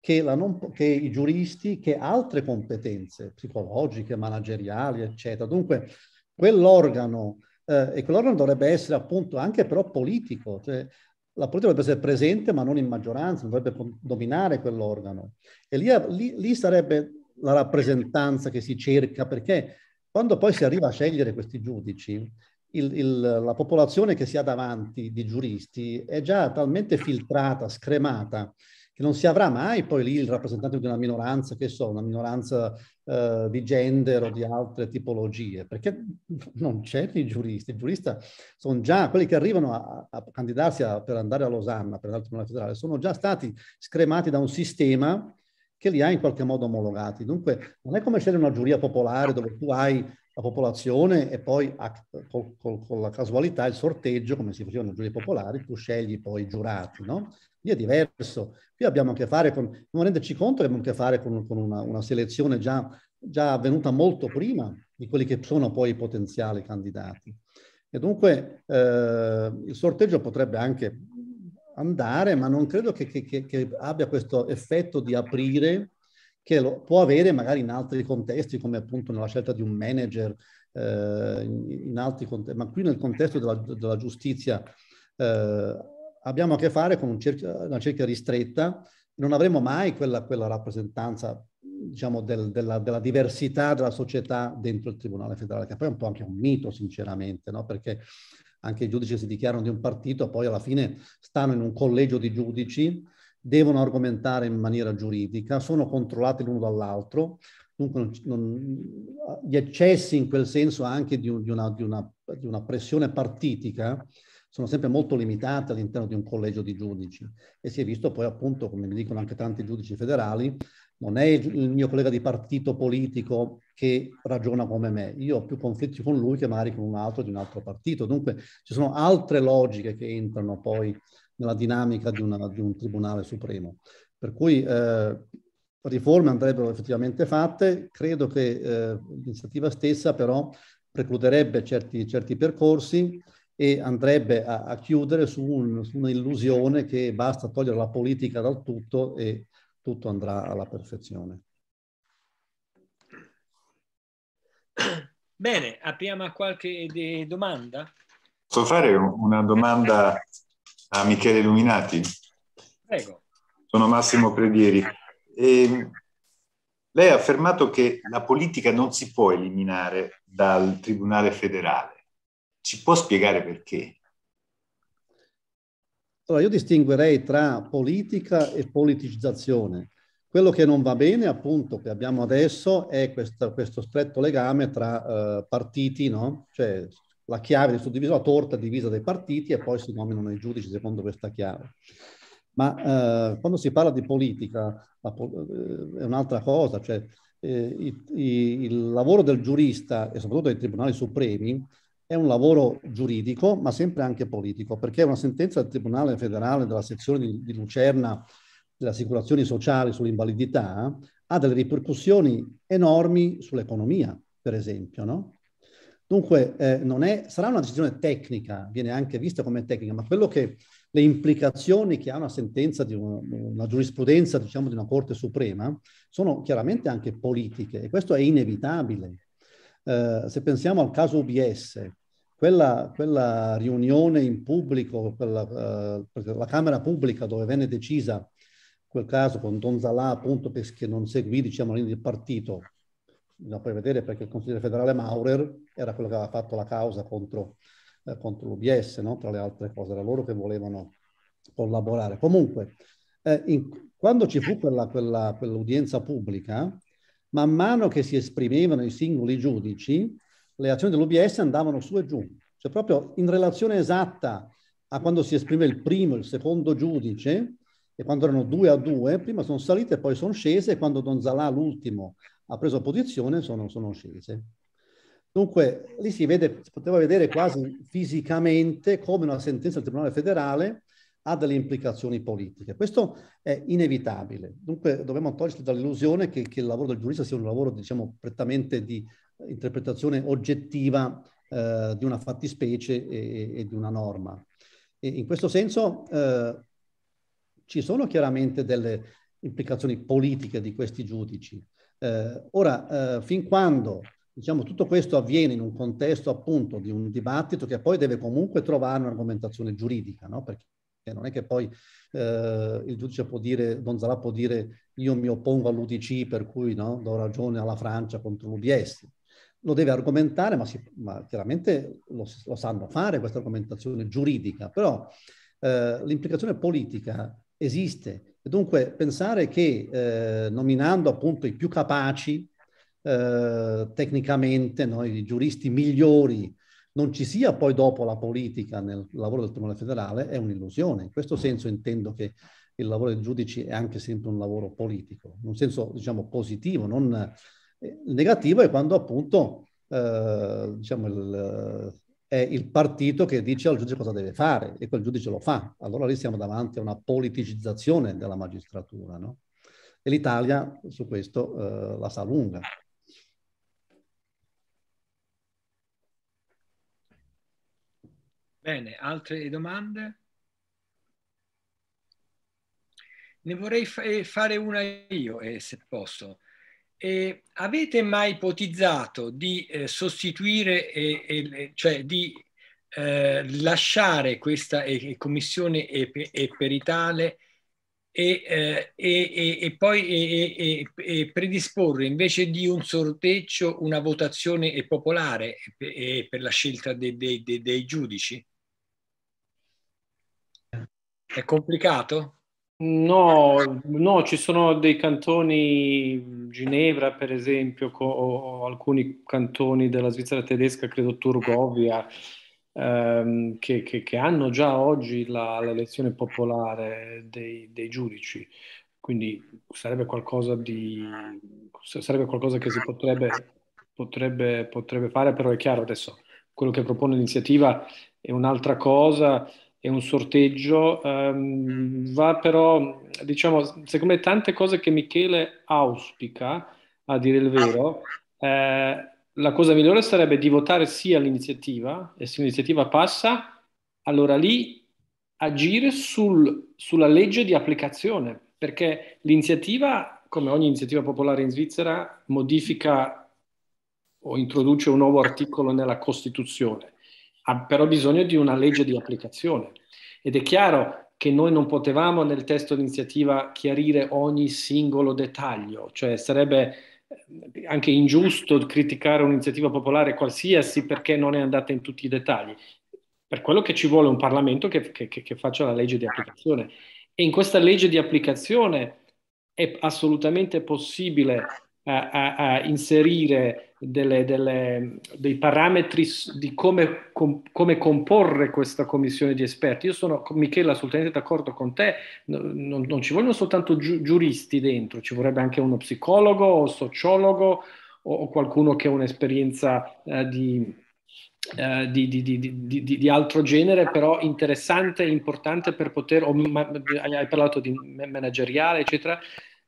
che, la non, che, i giuristi che altre competenze psicologiche, manageriali, eccetera. Dunque, quell'organo eh, e quell'organo dovrebbe essere appunto anche però politico, cioè la politica dovrebbe essere presente ma non in maggioranza, dovrebbe dominare quell'organo. E lì, lì, lì sarebbe la rappresentanza che si cerca, perché quando poi si arriva a scegliere questi giudici, il, il, la popolazione che si ha davanti di giuristi è già talmente filtrata, scremata, che non si avrà mai poi lì il rappresentante di una minoranza, che so, una minoranza eh, di gender o di altre tipologie, perché non c'è i giuristi, i giuristi sono già, quelli che arrivano a, a candidarsi a, per andare a Losanna, per andare Tribunale federale, sono già stati scremati da un sistema che li ha in qualche modo omologati. Dunque non è come scegliere una giuria popolare dove tu hai la popolazione e poi con la casualità, il sorteggio, come si faceva nella giuria popolare, tu scegli poi i giurati, no? Lì è diverso. Qui abbiamo a che fare con, dobbiamo renderci conto che abbiamo a che fare con, con una, una, selezione già, già avvenuta molto prima di quelli che sono poi i potenziali candidati. E dunque eh, il sorteggio potrebbe anche andare, ma non credo che, che, che abbia questo effetto di aprire che lo, può avere magari in altri contesti, come appunto nella scelta di un manager, eh, in, in altri contesti, ma qui nel contesto della, della giustizia eh, abbiamo a che fare con un cerchio, una cerchia ristretta, non avremo mai quella, quella rappresentanza diciamo, del, della, della, diversità della società dentro il Tribunale federale, che poi è un po' anche un mito, sinceramente, no? perché anche i giudici si dichiarano di un partito, poi alla fine stanno in un collegio di giudici, devono argomentare in maniera giuridica, sono controllati l'uno dall'altro, dunque non, gli eccessi in quel senso anche di, un, di, una, di, una, di una pressione partitica sono sempre molto limitate all'interno di un collegio di giudici e si è visto poi appunto, come mi dicono anche tanti giudici federali, non è il mio collega di partito politico che ragiona come me, io ho più conflitti con lui che magari con un altro di un altro partito, dunque ci sono altre logiche che entrano poi nella dinamica di, una, di un tribunale supremo. Per cui eh, riforme andrebbero effettivamente fatte, credo che eh, l'iniziativa stessa però precluderebbe certi, certi percorsi, e andrebbe a, a chiudere su, un, su un'illusione che basta togliere la politica dal tutto e tutto andrà alla perfezione. Bene, apriamo a qualche domanda. Posso fare una domanda a Michele Illuminati? Prego. Sono Massimo Predieri. E ehm, lei ha affermato che la politica non si può eliminare dal Tribunale federale ci può spiegare perché? Allora, io distinguerei tra politica e politicizzazione. Quello che non va bene, appunto, che abbiamo adesso è questo, questo stretto legame tra eh, partiti, no? Cioè la chiave di suddiviso, la torta divisa dai partiti e poi si nominano i giudici secondo questa chiave. Ma eh, quando si parla di politica po- eh, è un'altra cosa, cioè eh, i, i, il lavoro del giurista e soprattutto dei tribunali supremi è un lavoro mm. giuridico, ma sempre anche politico, perché una sentenza del Tribunale federale della sezione di, di Lucerna delle assicurazioni sociali sull'invalidità ha delle ripercussioni enormi sull'economia, per esempio, no? Dunque, eh, è, sarà una decisione tecnica, viene anche vista come tecnica, ma quello che le implicazioni che ha una sentenza di una, una giurisprudenza, diciamo, di una Corte Suprema, sono chiaramente anche politiche e questo è inevitabile. Eh, se pensiamo al caso UBS, quella, quella riunione in pubblico, quella, eh, la Camera pubblica dove venne decisa quel caso con Don Zalà, appunto perché non seguì diciamo, la linea del partito, bisogna poi vedere perché il consigliere federale Maurer era quello che aveva fatto la causa contro, eh, contro l'UBS, no? tra le altre cose, era loro che volevano collaborare. Comunque, eh, in, quando ci fu quella, quella, quell'udienza pubblica, man mano che si esprimevano i singoli giudici, le azioni dell'UBS andavano su e giù, cioè proprio in relazione esatta a quando si esprime il primo e il secondo giudice, e quando erano due a due, prima sono salite e poi sono scese, e quando Don Zalà, l'ultimo, ha preso posizione, sono, sono scese. Dunque, lì si, vede, si poteva vedere quasi fisicamente come una sentenza del Tribunale federale ha delle implicazioni politiche. Questo è inevitabile. Dunque dobbiamo toglierci dall'illusione che, che, il lavoro del giurista sia un lavoro, diciamo, prettamente di eh, interpretazione oggettiva eh, di una fattispecie e, e, di una norma. E in questo senso eh, ci sono chiaramente delle implicazioni politiche di questi giudici. Eh, ora, eh, fin quando diciamo, tutto questo avviene in un contesto appunto di un dibattito che poi deve comunque trovare un'argomentazione giuridica, no? perché cioè, non è che poi eh, il giudice può dire, Don Zalà può dire io mi oppongo all'UDC per cui no, do ragione alla Francia contro l'UBS. Lo deve argomentare, ma, si, ma chiaramente lo, lo, sanno fare questa argomentazione giuridica, però eh, l'implicazione politica esiste. E dunque pensare che eh, nominando appunto i più capaci eh, tecnicamente, no, i giuristi migliori non ci sia poi dopo la politica nel lavoro del Tribunale federale è un'illusione. In questo senso intendo che il lavoro dei giudici è anche sempre un lavoro politico, in un senso diciamo positivo, non eh, il negativo è quando appunto eh, diciamo il, è il partito che dice al giudice cosa deve fare e quel giudice lo fa. Allora lì siamo davanti a una politicizzazione della magistratura, no? E l'Italia su questo eh, la sa lunga. Bene, altre domande? Ne vorrei fa eh, fare una io, eh, se posso. Eh, avete mai ipotizzato di eh, sostituire, cioè di eh, lasciare questa eh, commissione peritale e, e, e poi e, predisporre invece di un sorteggio una votazione popolare per la scelta dei, dei, dei, dei giudici? È complicato? No, no, ci sono dei cantoni, Ginevra per esempio, o alcuni cantoni della Svizzera tedesca, credo Turgovia, ehm, che, che, che, hanno già oggi la, l'elezione popolare dei, dei giudici, quindi sarebbe qualcosa, di, sarebbe qualcosa che si potrebbe, potrebbe, potrebbe fare, però è chiaro adesso quello che propone l'iniziativa è un'altra cosa è un sorteggio, um, va però, diciamo, secondo me tante cose che Michele auspica, a dire il vero, eh, la cosa migliore sarebbe di votare sì all'iniziativa e se l'iniziativa passa, allora lì agire sul, sulla legge di applicazione, perché l'iniziativa, come ogni iniziativa popolare in Svizzera, modifica o introduce un nuovo articolo nella Costituzione ha però bisogno di una legge di applicazione. Ed è chiaro che noi non potevamo nel testo d'iniziativa chiarire ogni singolo dettaglio, cioè sarebbe eh, anche ingiusto criticare un'iniziativa popolare qualsiasi perché non è andata in tutti i dettagli. Per quello che ci vuole un Parlamento che, che, che faccia la legge di applicazione. E in questa legge di applicazione è assolutamente possibile a, a, inserire delle, delle, dei parametri di come, com, come, comporre questa commissione di esperti. Io sono, Michela, assolutamente d'accordo con te, non, non ci vogliono soltanto gi- giuristi dentro, ci vorrebbe anche uno psicologo o sociologo o, o qualcuno che ha un'esperienza eh, di... Uh, di, di, di, di, altro genere, però interessante e importante per poter, o ma, hai parlato di manageriale, eccetera,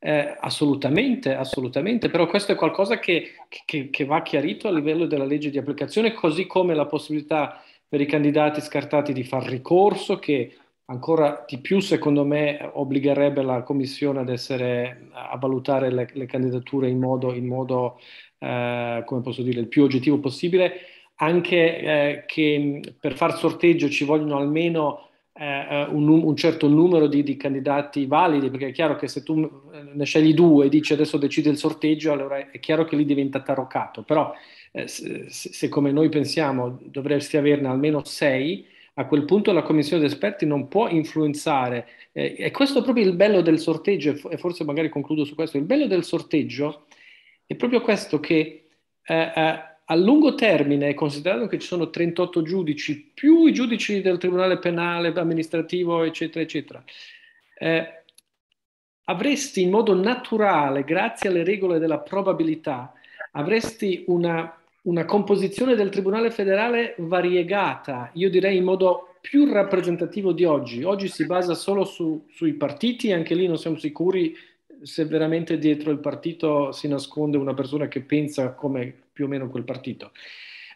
eh, assolutamente, assolutamente, però questo è qualcosa che, che, che, va chiarito a livello della legge di applicazione, così come la possibilità per i candidati scartati di far ricorso, che ancora di più secondo me obbligherebbe la Commissione ad essere, a valutare le, le candidature in modo, in modo eh, come posso dire, il più oggettivo possibile, anche eh, che per far sorteggio ci vogliono almeno eh, eh, un, un, certo numero di, di, candidati validi, perché è chiaro che se tu eh, ne scegli due e dici adesso decide il sorteggio, allora è chiaro che lì diventa taroccato, però eh, se, se, come noi pensiamo dovresti averne almeno sei, a quel punto la commissione di esperti non può influenzare. Eh, e questo è proprio il bello del sorteggio, e forse magari concludo su questo, il bello del sorteggio è proprio questo che... Eh, eh a lungo termine, considerando che ci sono 38 giudici, più i giudici del Tribunale Penale, amministrativo, eccetera, eccetera, eh, avresti in modo naturale, grazie alle regole della probabilità, avresti una, una composizione del Tribunale federale variegata, io direi in modo più rappresentativo di oggi. Oggi si basa solo su, sui partiti, anche lì non siamo sicuri se veramente dietro il partito si nasconde una persona che pensa come più o meno quel partito.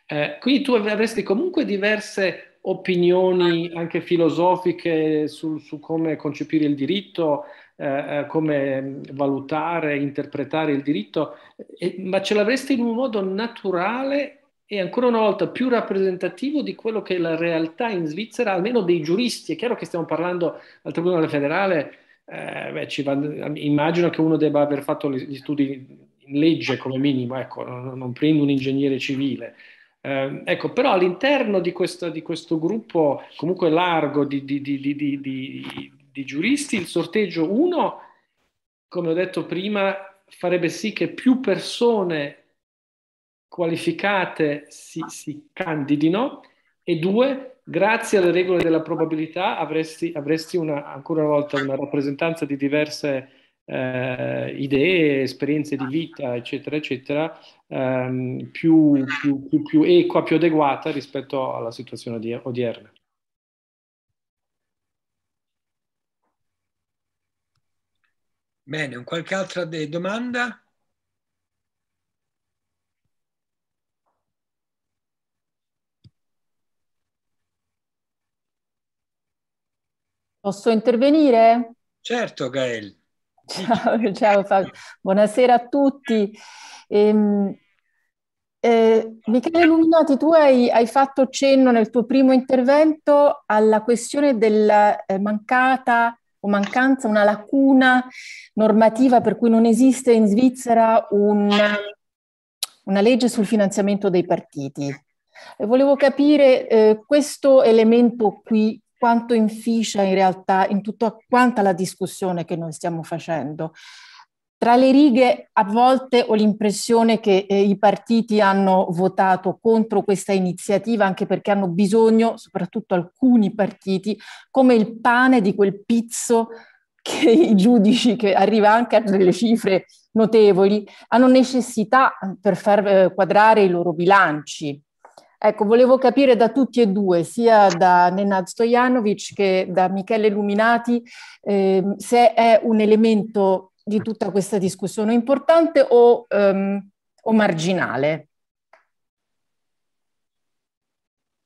Eh, quindi tu avresti comunque diverse opinioni anche filosofiche su, su come concepire il diritto, eh, eh come mm, valutare, interpretare il diritto, eh, ma ce l'avresti in un modo naturale e ancora una volta più rappresentativo di quello che è la realtà in Svizzera, almeno dei giuristi. È chiaro che stiamo parlando al Tribunale federale, eh, beh, va, immagino che uno debba aver fatto gli studi legge come minimo, ecco, non, prendo un ingegnere civile. Eh, ecco, però all'interno di, questa, di, questo gruppo comunque largo di, di, di giuristi, il sorteggio 1, come ho detto prima, farebbe sì che più persone qualificate si, si candidino e due, grazie alle regole della probabilità avresti, avresti una, ancora una volta una rappresentanza di diverse eh, idee, esperienze di vita, eccetera, eccetera, ehm, più, più, più, più equa, più adeguata rispetto alla situazione di, odierna. Bene, qualche altra domanda? Posso intervenire? Certo, Gael. Ciao, ciao Fabio, buonasera a tutti. Ehm, eh, Michele Luminati, tu hai, hai, fatto cenno nel tuo primo intervento alla questione della eh, mancata o mancanza, una lacuna normativa per cui non esiste in Svizzera una, una legge sul finanziamento dei partiti. E volevo capire eh, questo elemento qui quanto inficia in realtà in tutta quanta la discussione che noi stiamo facendo. Tra le righe a volte ho l'impressione che eh, i partiti hanno votato contro questa iniziativa anche perché hanno bisogno, soprattutto alcuni partiti, come il pane di quel pizzo che i giudici, che arriva anche a delle cifre notevoli, hanno necessità per far eh, quadrare i loro bilanci. Ecco, volevo capire da tutti e due, sia da Nenad Stojanovic che da Michele Illuminati, eh, se è un elemento di tutta questa discussione importante o, um, o marginale.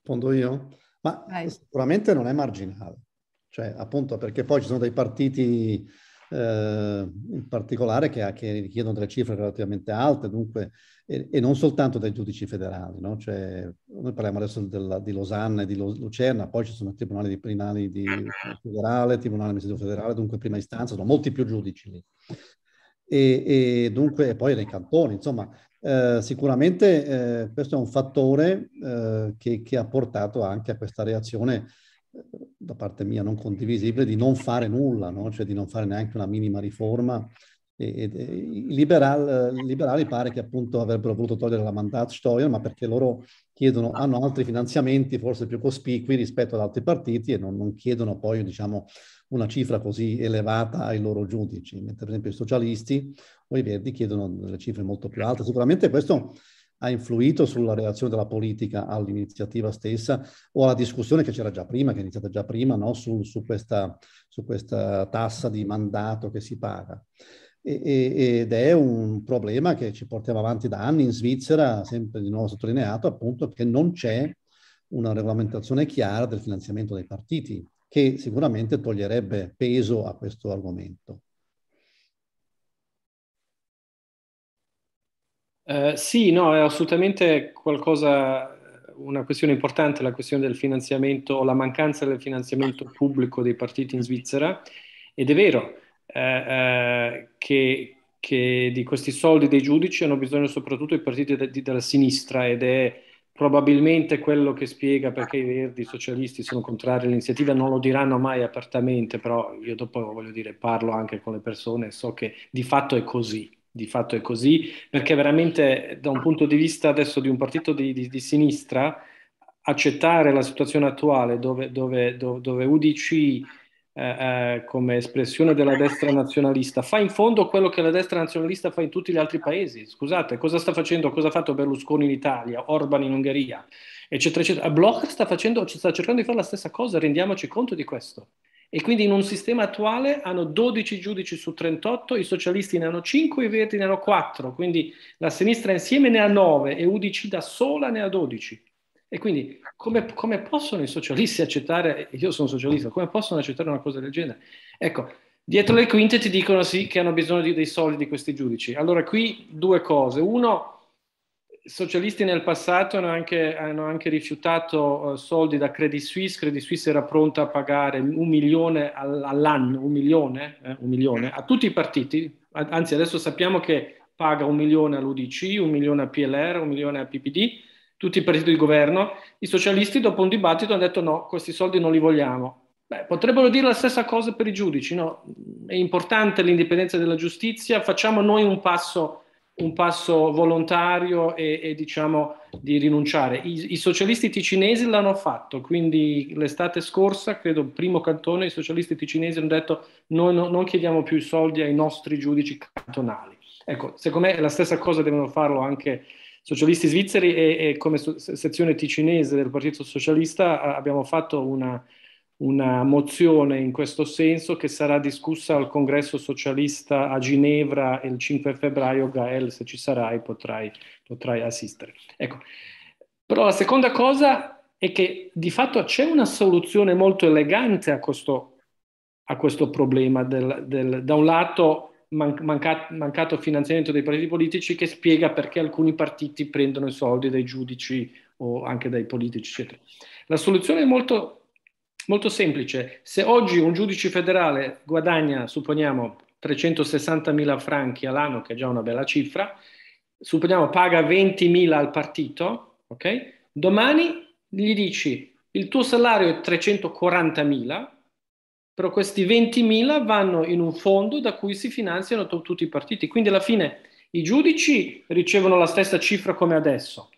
Rispondo io? Ma Vai. sicuramente non è marginale, cioè appunto perché poi ci sono dei partiti eh, in particolare che, che richiedono delle cifre relativamente alte, dunque e, non soltanto dai giudici federali. No? Cioè, noi parliamo adesso della, di Losanna e di Lucerna, poi ci sono i tribunali di penali di mm-hmm. federale, tribunale amministrativo federale, dunque prima istanza, sono molti più giudici lì. E, e dunque, e poi nei cantoni, insomma, eh, sicuramente eh, questo è un fattore eh, che, che, ha portato anche a questa reazione eh, da parte mia non condivisibile di non fare nulla, no? cioè di non fare neanche una minima riforma e, e, i, liberal, liberali pare che appunto avrebbero voluto togliere la Mandatsteuer, ma perché loro chiedono, ah. hanno altri finanziamenti forse più cospicui rispetto ad altri partiti e non, non chiedono poi diciamo, una cifra così elevata ai loro giudici, mentre per esempio i socialisti o i verdi chiedono delle cifre molto più alte. Sicuramente questo ha influito sulla reazione della politica all'iniziativa stessa o alla discussione che c'era già prima, che è iniziata già prima, no? su, su, questa, su questa tassa di mandato che si paga ed è un problema che ci portiamo avanti da anni in Svizzera, sempre di nuovo sottolineato appunto che non c'è una regolamentazione chiara del finanziamento dei partiti, che sicuramente toglierebbe peso a questo argomento. Eh, sì, no, è assolutamente qualcosa, una questione importante, la questione del finanziamento, o la mancanza del finanziamento pubblico dei partiti in Svizzera, ed è vero, eh, eh, che, che, di questi soldi dei giudici hanno bisogno soprattutto i partiti de- della sinistra ed è probabilmente quello che spiega perché i verdi i socialisti sono contrari all'iniziativa, non lo diranno mai apertamente, però io dopo voglio dire parlo anche con le persone e so che di fatto è così di fatto è così, perché veramente da un punto di vista adesso di un partito di, di, di sinistra, accettare la situazione attuale dove, dove, dove, dove UDC eh, eh, come espressione della destra nazionalista, fa in fondo quello che la destra nazionalista fa in tutti gli altri paesi. Scusate, cosa sta facendo, cosa ha fatto Berlusconi in Italia, Orban in Ungheria, eccetera, eccetera. Blocher sta, facendo, sta cercando di fare la stessa cosa, rendiamoci conto di questo. E quindi in un sistema attuale hanno 12 giudici su 38, i socialisti ne hanno 5, i verdi ne hanno 4, quindi la sinistra insieme ne ha 9 e UDC da sola ne ha 12. E quindi come, come, possono i socialisti accettare, io sono socialista, come possono accettare una cosa del genere? Ecco, dietro le quinte ti dicono sì che hanno bisogno di, dei soldi di questi giudici. Allora qui due cose. Uno, i socialisti nel passato hanno anche, hanno anche rifiutato uh, soldi da Credit Suisse, Credit Suisse era pronta a pagare un milione all'anno, un milione, eh, un milione a tutti i partiti, anzi adesso sappiamo che paga un milione all'UDC, un milione a PLR, un milione a PPD tutti i partiti di governo, i socialisti dopo un dibattito hanno detto no, questi soldi non li vogliamo. Beh, potrebbero dire la stessa cosa per i giudici, no? È importante l'indipendenza della giustizia, facciamo noi un passo, un passo volontario e, e, diciamo di rinunciare. I, I, socialisti ticinesi l'hanno fatto, quindi l'estate scorsa, credo il primo cantone, i socialisti ticinesi hanno detto noi no, non chiediamo più i soldi ai nostri giudici cantonali. Ecco, secondo me la stessa cosa devono farlo anche socialisti svizzeri e, e come so- sezione ticinese del Partito Socialista a- abbiamo fatto una, una mozione in questo senso che sarà discussa al congresso socialista a Ginevra il 5 febbraio. Gael, se ci sarai, potrai, potrai assistere. Ecco. Però la seconda cosa è che di fatto c'è una soluzione molto elegante a questo, a questo problema. Del, del, da un lato manca- mancato finanziamento dei partiti politici che spiega perché alcuni partiti prendono i soldi dai giudici o anche dai politici, eccetera. La soluzione è molto, molto semplice. Se oggi un giudice federale guadagna, supponiamo, 360.000 franchi all'anno, che è già una bella cifra, supponiamo paga 20.000 al partito, ok? Domani gli dici il tuo salario è 340.000, però questi 20.000 vanno in un fondo da cui si finanziano t- tutti i partiti. Quindi alla fine i giudici ricevono la stessa cifra come adesso,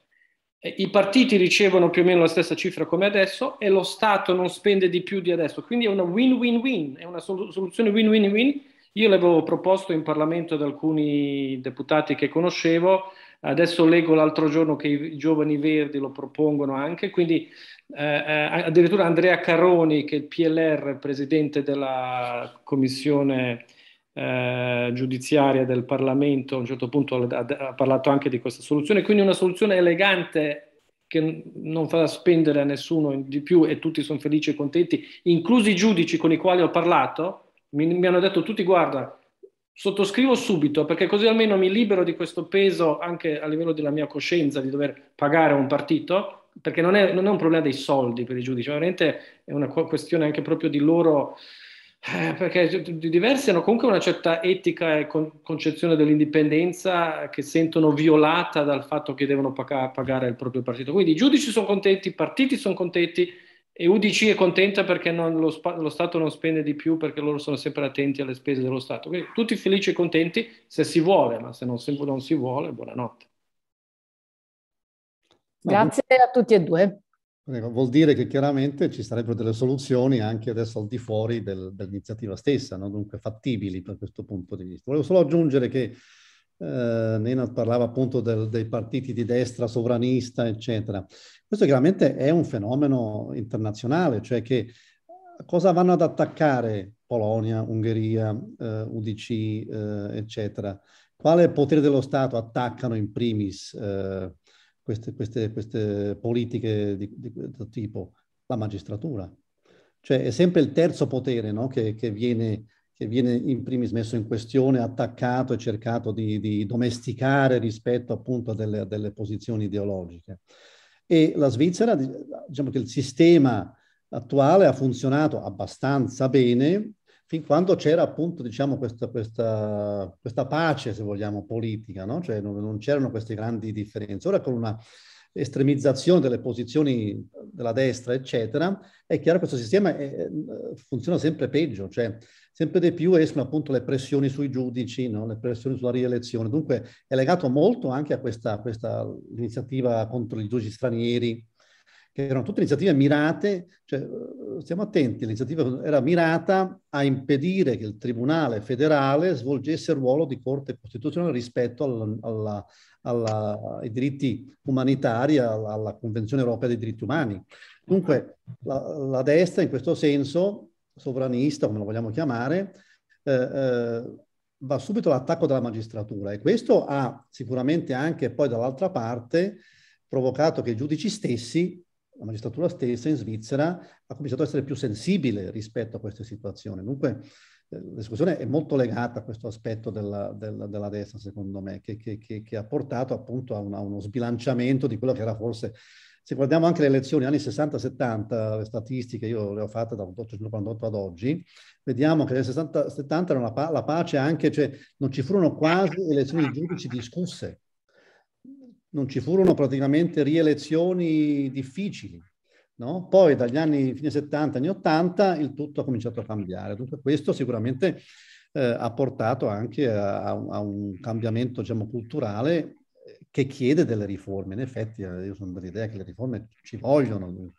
i partiti ricevono più o meno la stessa cifra come adesso e lo Stato non spende di più di adesso. Quindi è una win-win-win, è una sol- soluzione win-win-win. Io l'avevo proposto in Parlamento ad alcuni deputati che conoscevo, adesso leggo l'altro giorno che i giovani verdi lo propongono anche, quindi eh, eh addirittura Andrea Caroni, che è il PLR, presidente della commissione eh, giudiziaria del Parlamento, a un certo punto ha, ha, parlato anche di questa soluzione, quindi una soluzione elegante che non farà spendere a nessuno di più e tutti sono felici e contenti, inclusi i giudici con i quali ho parlato, mi, mi hanno detto tutti guarda, sottoscrivo subito perché così almeno mi libero di questo peso anche a livello della mia coscienza di dover pagare un partito, perché non è, non è un problema dei soldi per i giudici, veramente è una questione anche proprio di loro, eh, perché diversi hanno comunque una certa etica e con, concezione dell'indipendenza che sentono violata dal fatto che devono paga, pagare il proprio partito. Quindi i giudici sono contenti, i partiti sono contenti e UDC è contenta perché non, lo, lo, Stato non spende di più perché loro sono sempre attenti alle spese dello Stato. Quindi tutti felici e contenti se si vuole, ma se non, se non si vuole, buonanotte. Grazie a tutti e due. Vuol dire che chiaramente ci sarebbero delle soluzioni anche adesso al di fuori del, dell'iniziativa stessa, no? dunque fattibili da questo punto di vista. Volevo solo aggiungere che eh, Nenad parlava appunto del, dei partiti di destra sovranista, eccetera. Questo chiaramente è un fenomeno internazionale, cioè che eh, cosa vanno ad attaccare Polonia, Ungheria, eh, UDC, eh, eccetera? Quale potere dello Stato attaccano in primis eh, queste, queste, queste, politiche di, di, questo tipo? La magistratura. Cioè è sempre il terzo potere no? che, che, viene, che, viene, in primis messo in questione, attaccato e cercato di, di domesticare rispetto appunto a delle, a delle posizioni ideologiche. E la Svizzera, diciamo che il sistema attuale ha funzionato abbastanza bene fin quando c'era appunto diciamo, questa, questa, questa, pace, se vogliamo, politica, no? cioè non, non c'erano queste grandi differenze. Ora con una estremizzazione delle posizioni della destra, eccetera, è chiaro che questo sistema è, eh, eh, funziona sempre peggio, cioè sempre di più escono appunto le pressioni sui giudici, no? le pressioni sulla rielezione. Dunque è legato molto anche a questa, questa iniziativa contro i giudici stranieri, che erano tutte iniziative mirate, cioè, eh, stiamo attenti, l'iniziativa era mirata a impedire che il Tribunale federale svolgesse il ruolo di Corte Costituzionale rispetto alla, alla, alla, ai diritti umanitari, alla, Convenzione europea dei diritti umani. Dunque la, la destra in questo senso sovranista, come lo vogliamo chiamare, eh, eh, va subito all'attacco della magistratura e questo ha sicuramente anche poi dall'altra parte provocato che i giudici stessi, la magistratura stessa in Svizzera, ha cominciato ad essere più sensibile rispetto a queste situazioni. Dunque eh, è molto legata a questo aspetto della, della, della destra, secondo me, che, che, che, che, ha portato appunto a, una, a uno sbilanciamento di quello che era forse se guardiamo anche le elezioni anni 60-70, le statistiche io le ho fatte dal 1898 ad oggi, vediamo che nel 60-70 era pa- la pace anche, cioè non ci furono quasi elezioni di giudici discusse, non ci furono praticamente rielezioni difficili. No? Poi dagli anni fine 70, anni 80 il tutto ha cominciato a cambiare. Dunque questo sicuramente eh, ha portato anche a, a un cambiamento diciamo, culturale che chiede delle riforme. In effetti eh, io sono dell'idea che le riforme ci vogliono.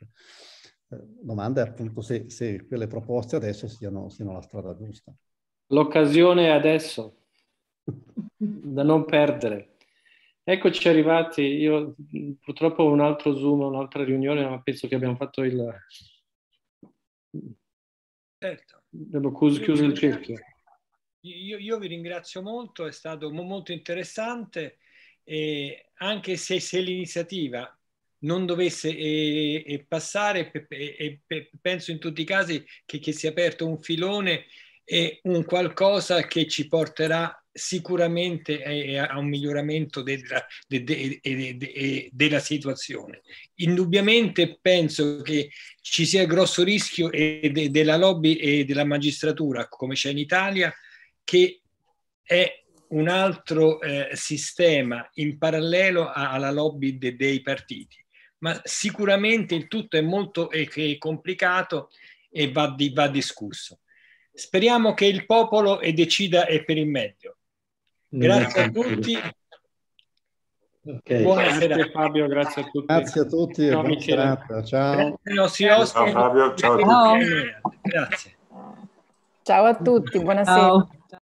La eh, domanda è appunto se, se, quelle proposte adesso siano, siano la strada giusta. L'occasione è adesso, da non perdere. Eccoci arrivati, io purtroppo ho un altro Zoom, un'altra riunione, ma penso che abbiamo fatto il... Certo. Abbiamo chiuso il cerchio. Io, io, vi ringrazio molto, è stato molto interessante eh, anche se, se l'iniziativa non dovesse eh, passare, eh, penso in tutti i casi che, che si è aperto un filone e un qualcosa che ci porterà sicuramente a un miglioramento della, della, situazione. Indubbiamente penso che ci sia grosso rischio della lobby e della magistratura, come c'è in Italia, che è un altro eh, sistema in parallelo alla lobby de dei partiti, ma sicuramente il tutto è molto è, è complicato e va, di, va, discusso. Speriamo che il popolo e decida e per il meglio. Mm. Grazie a tutti. Okay. Buonasera grazie Fabio, grazie a tutti. Grazie a tutti e buona serata. Ciao. Ciao Fabio, ciao a tutti. Ciao a tutti, buonasera. Ciao.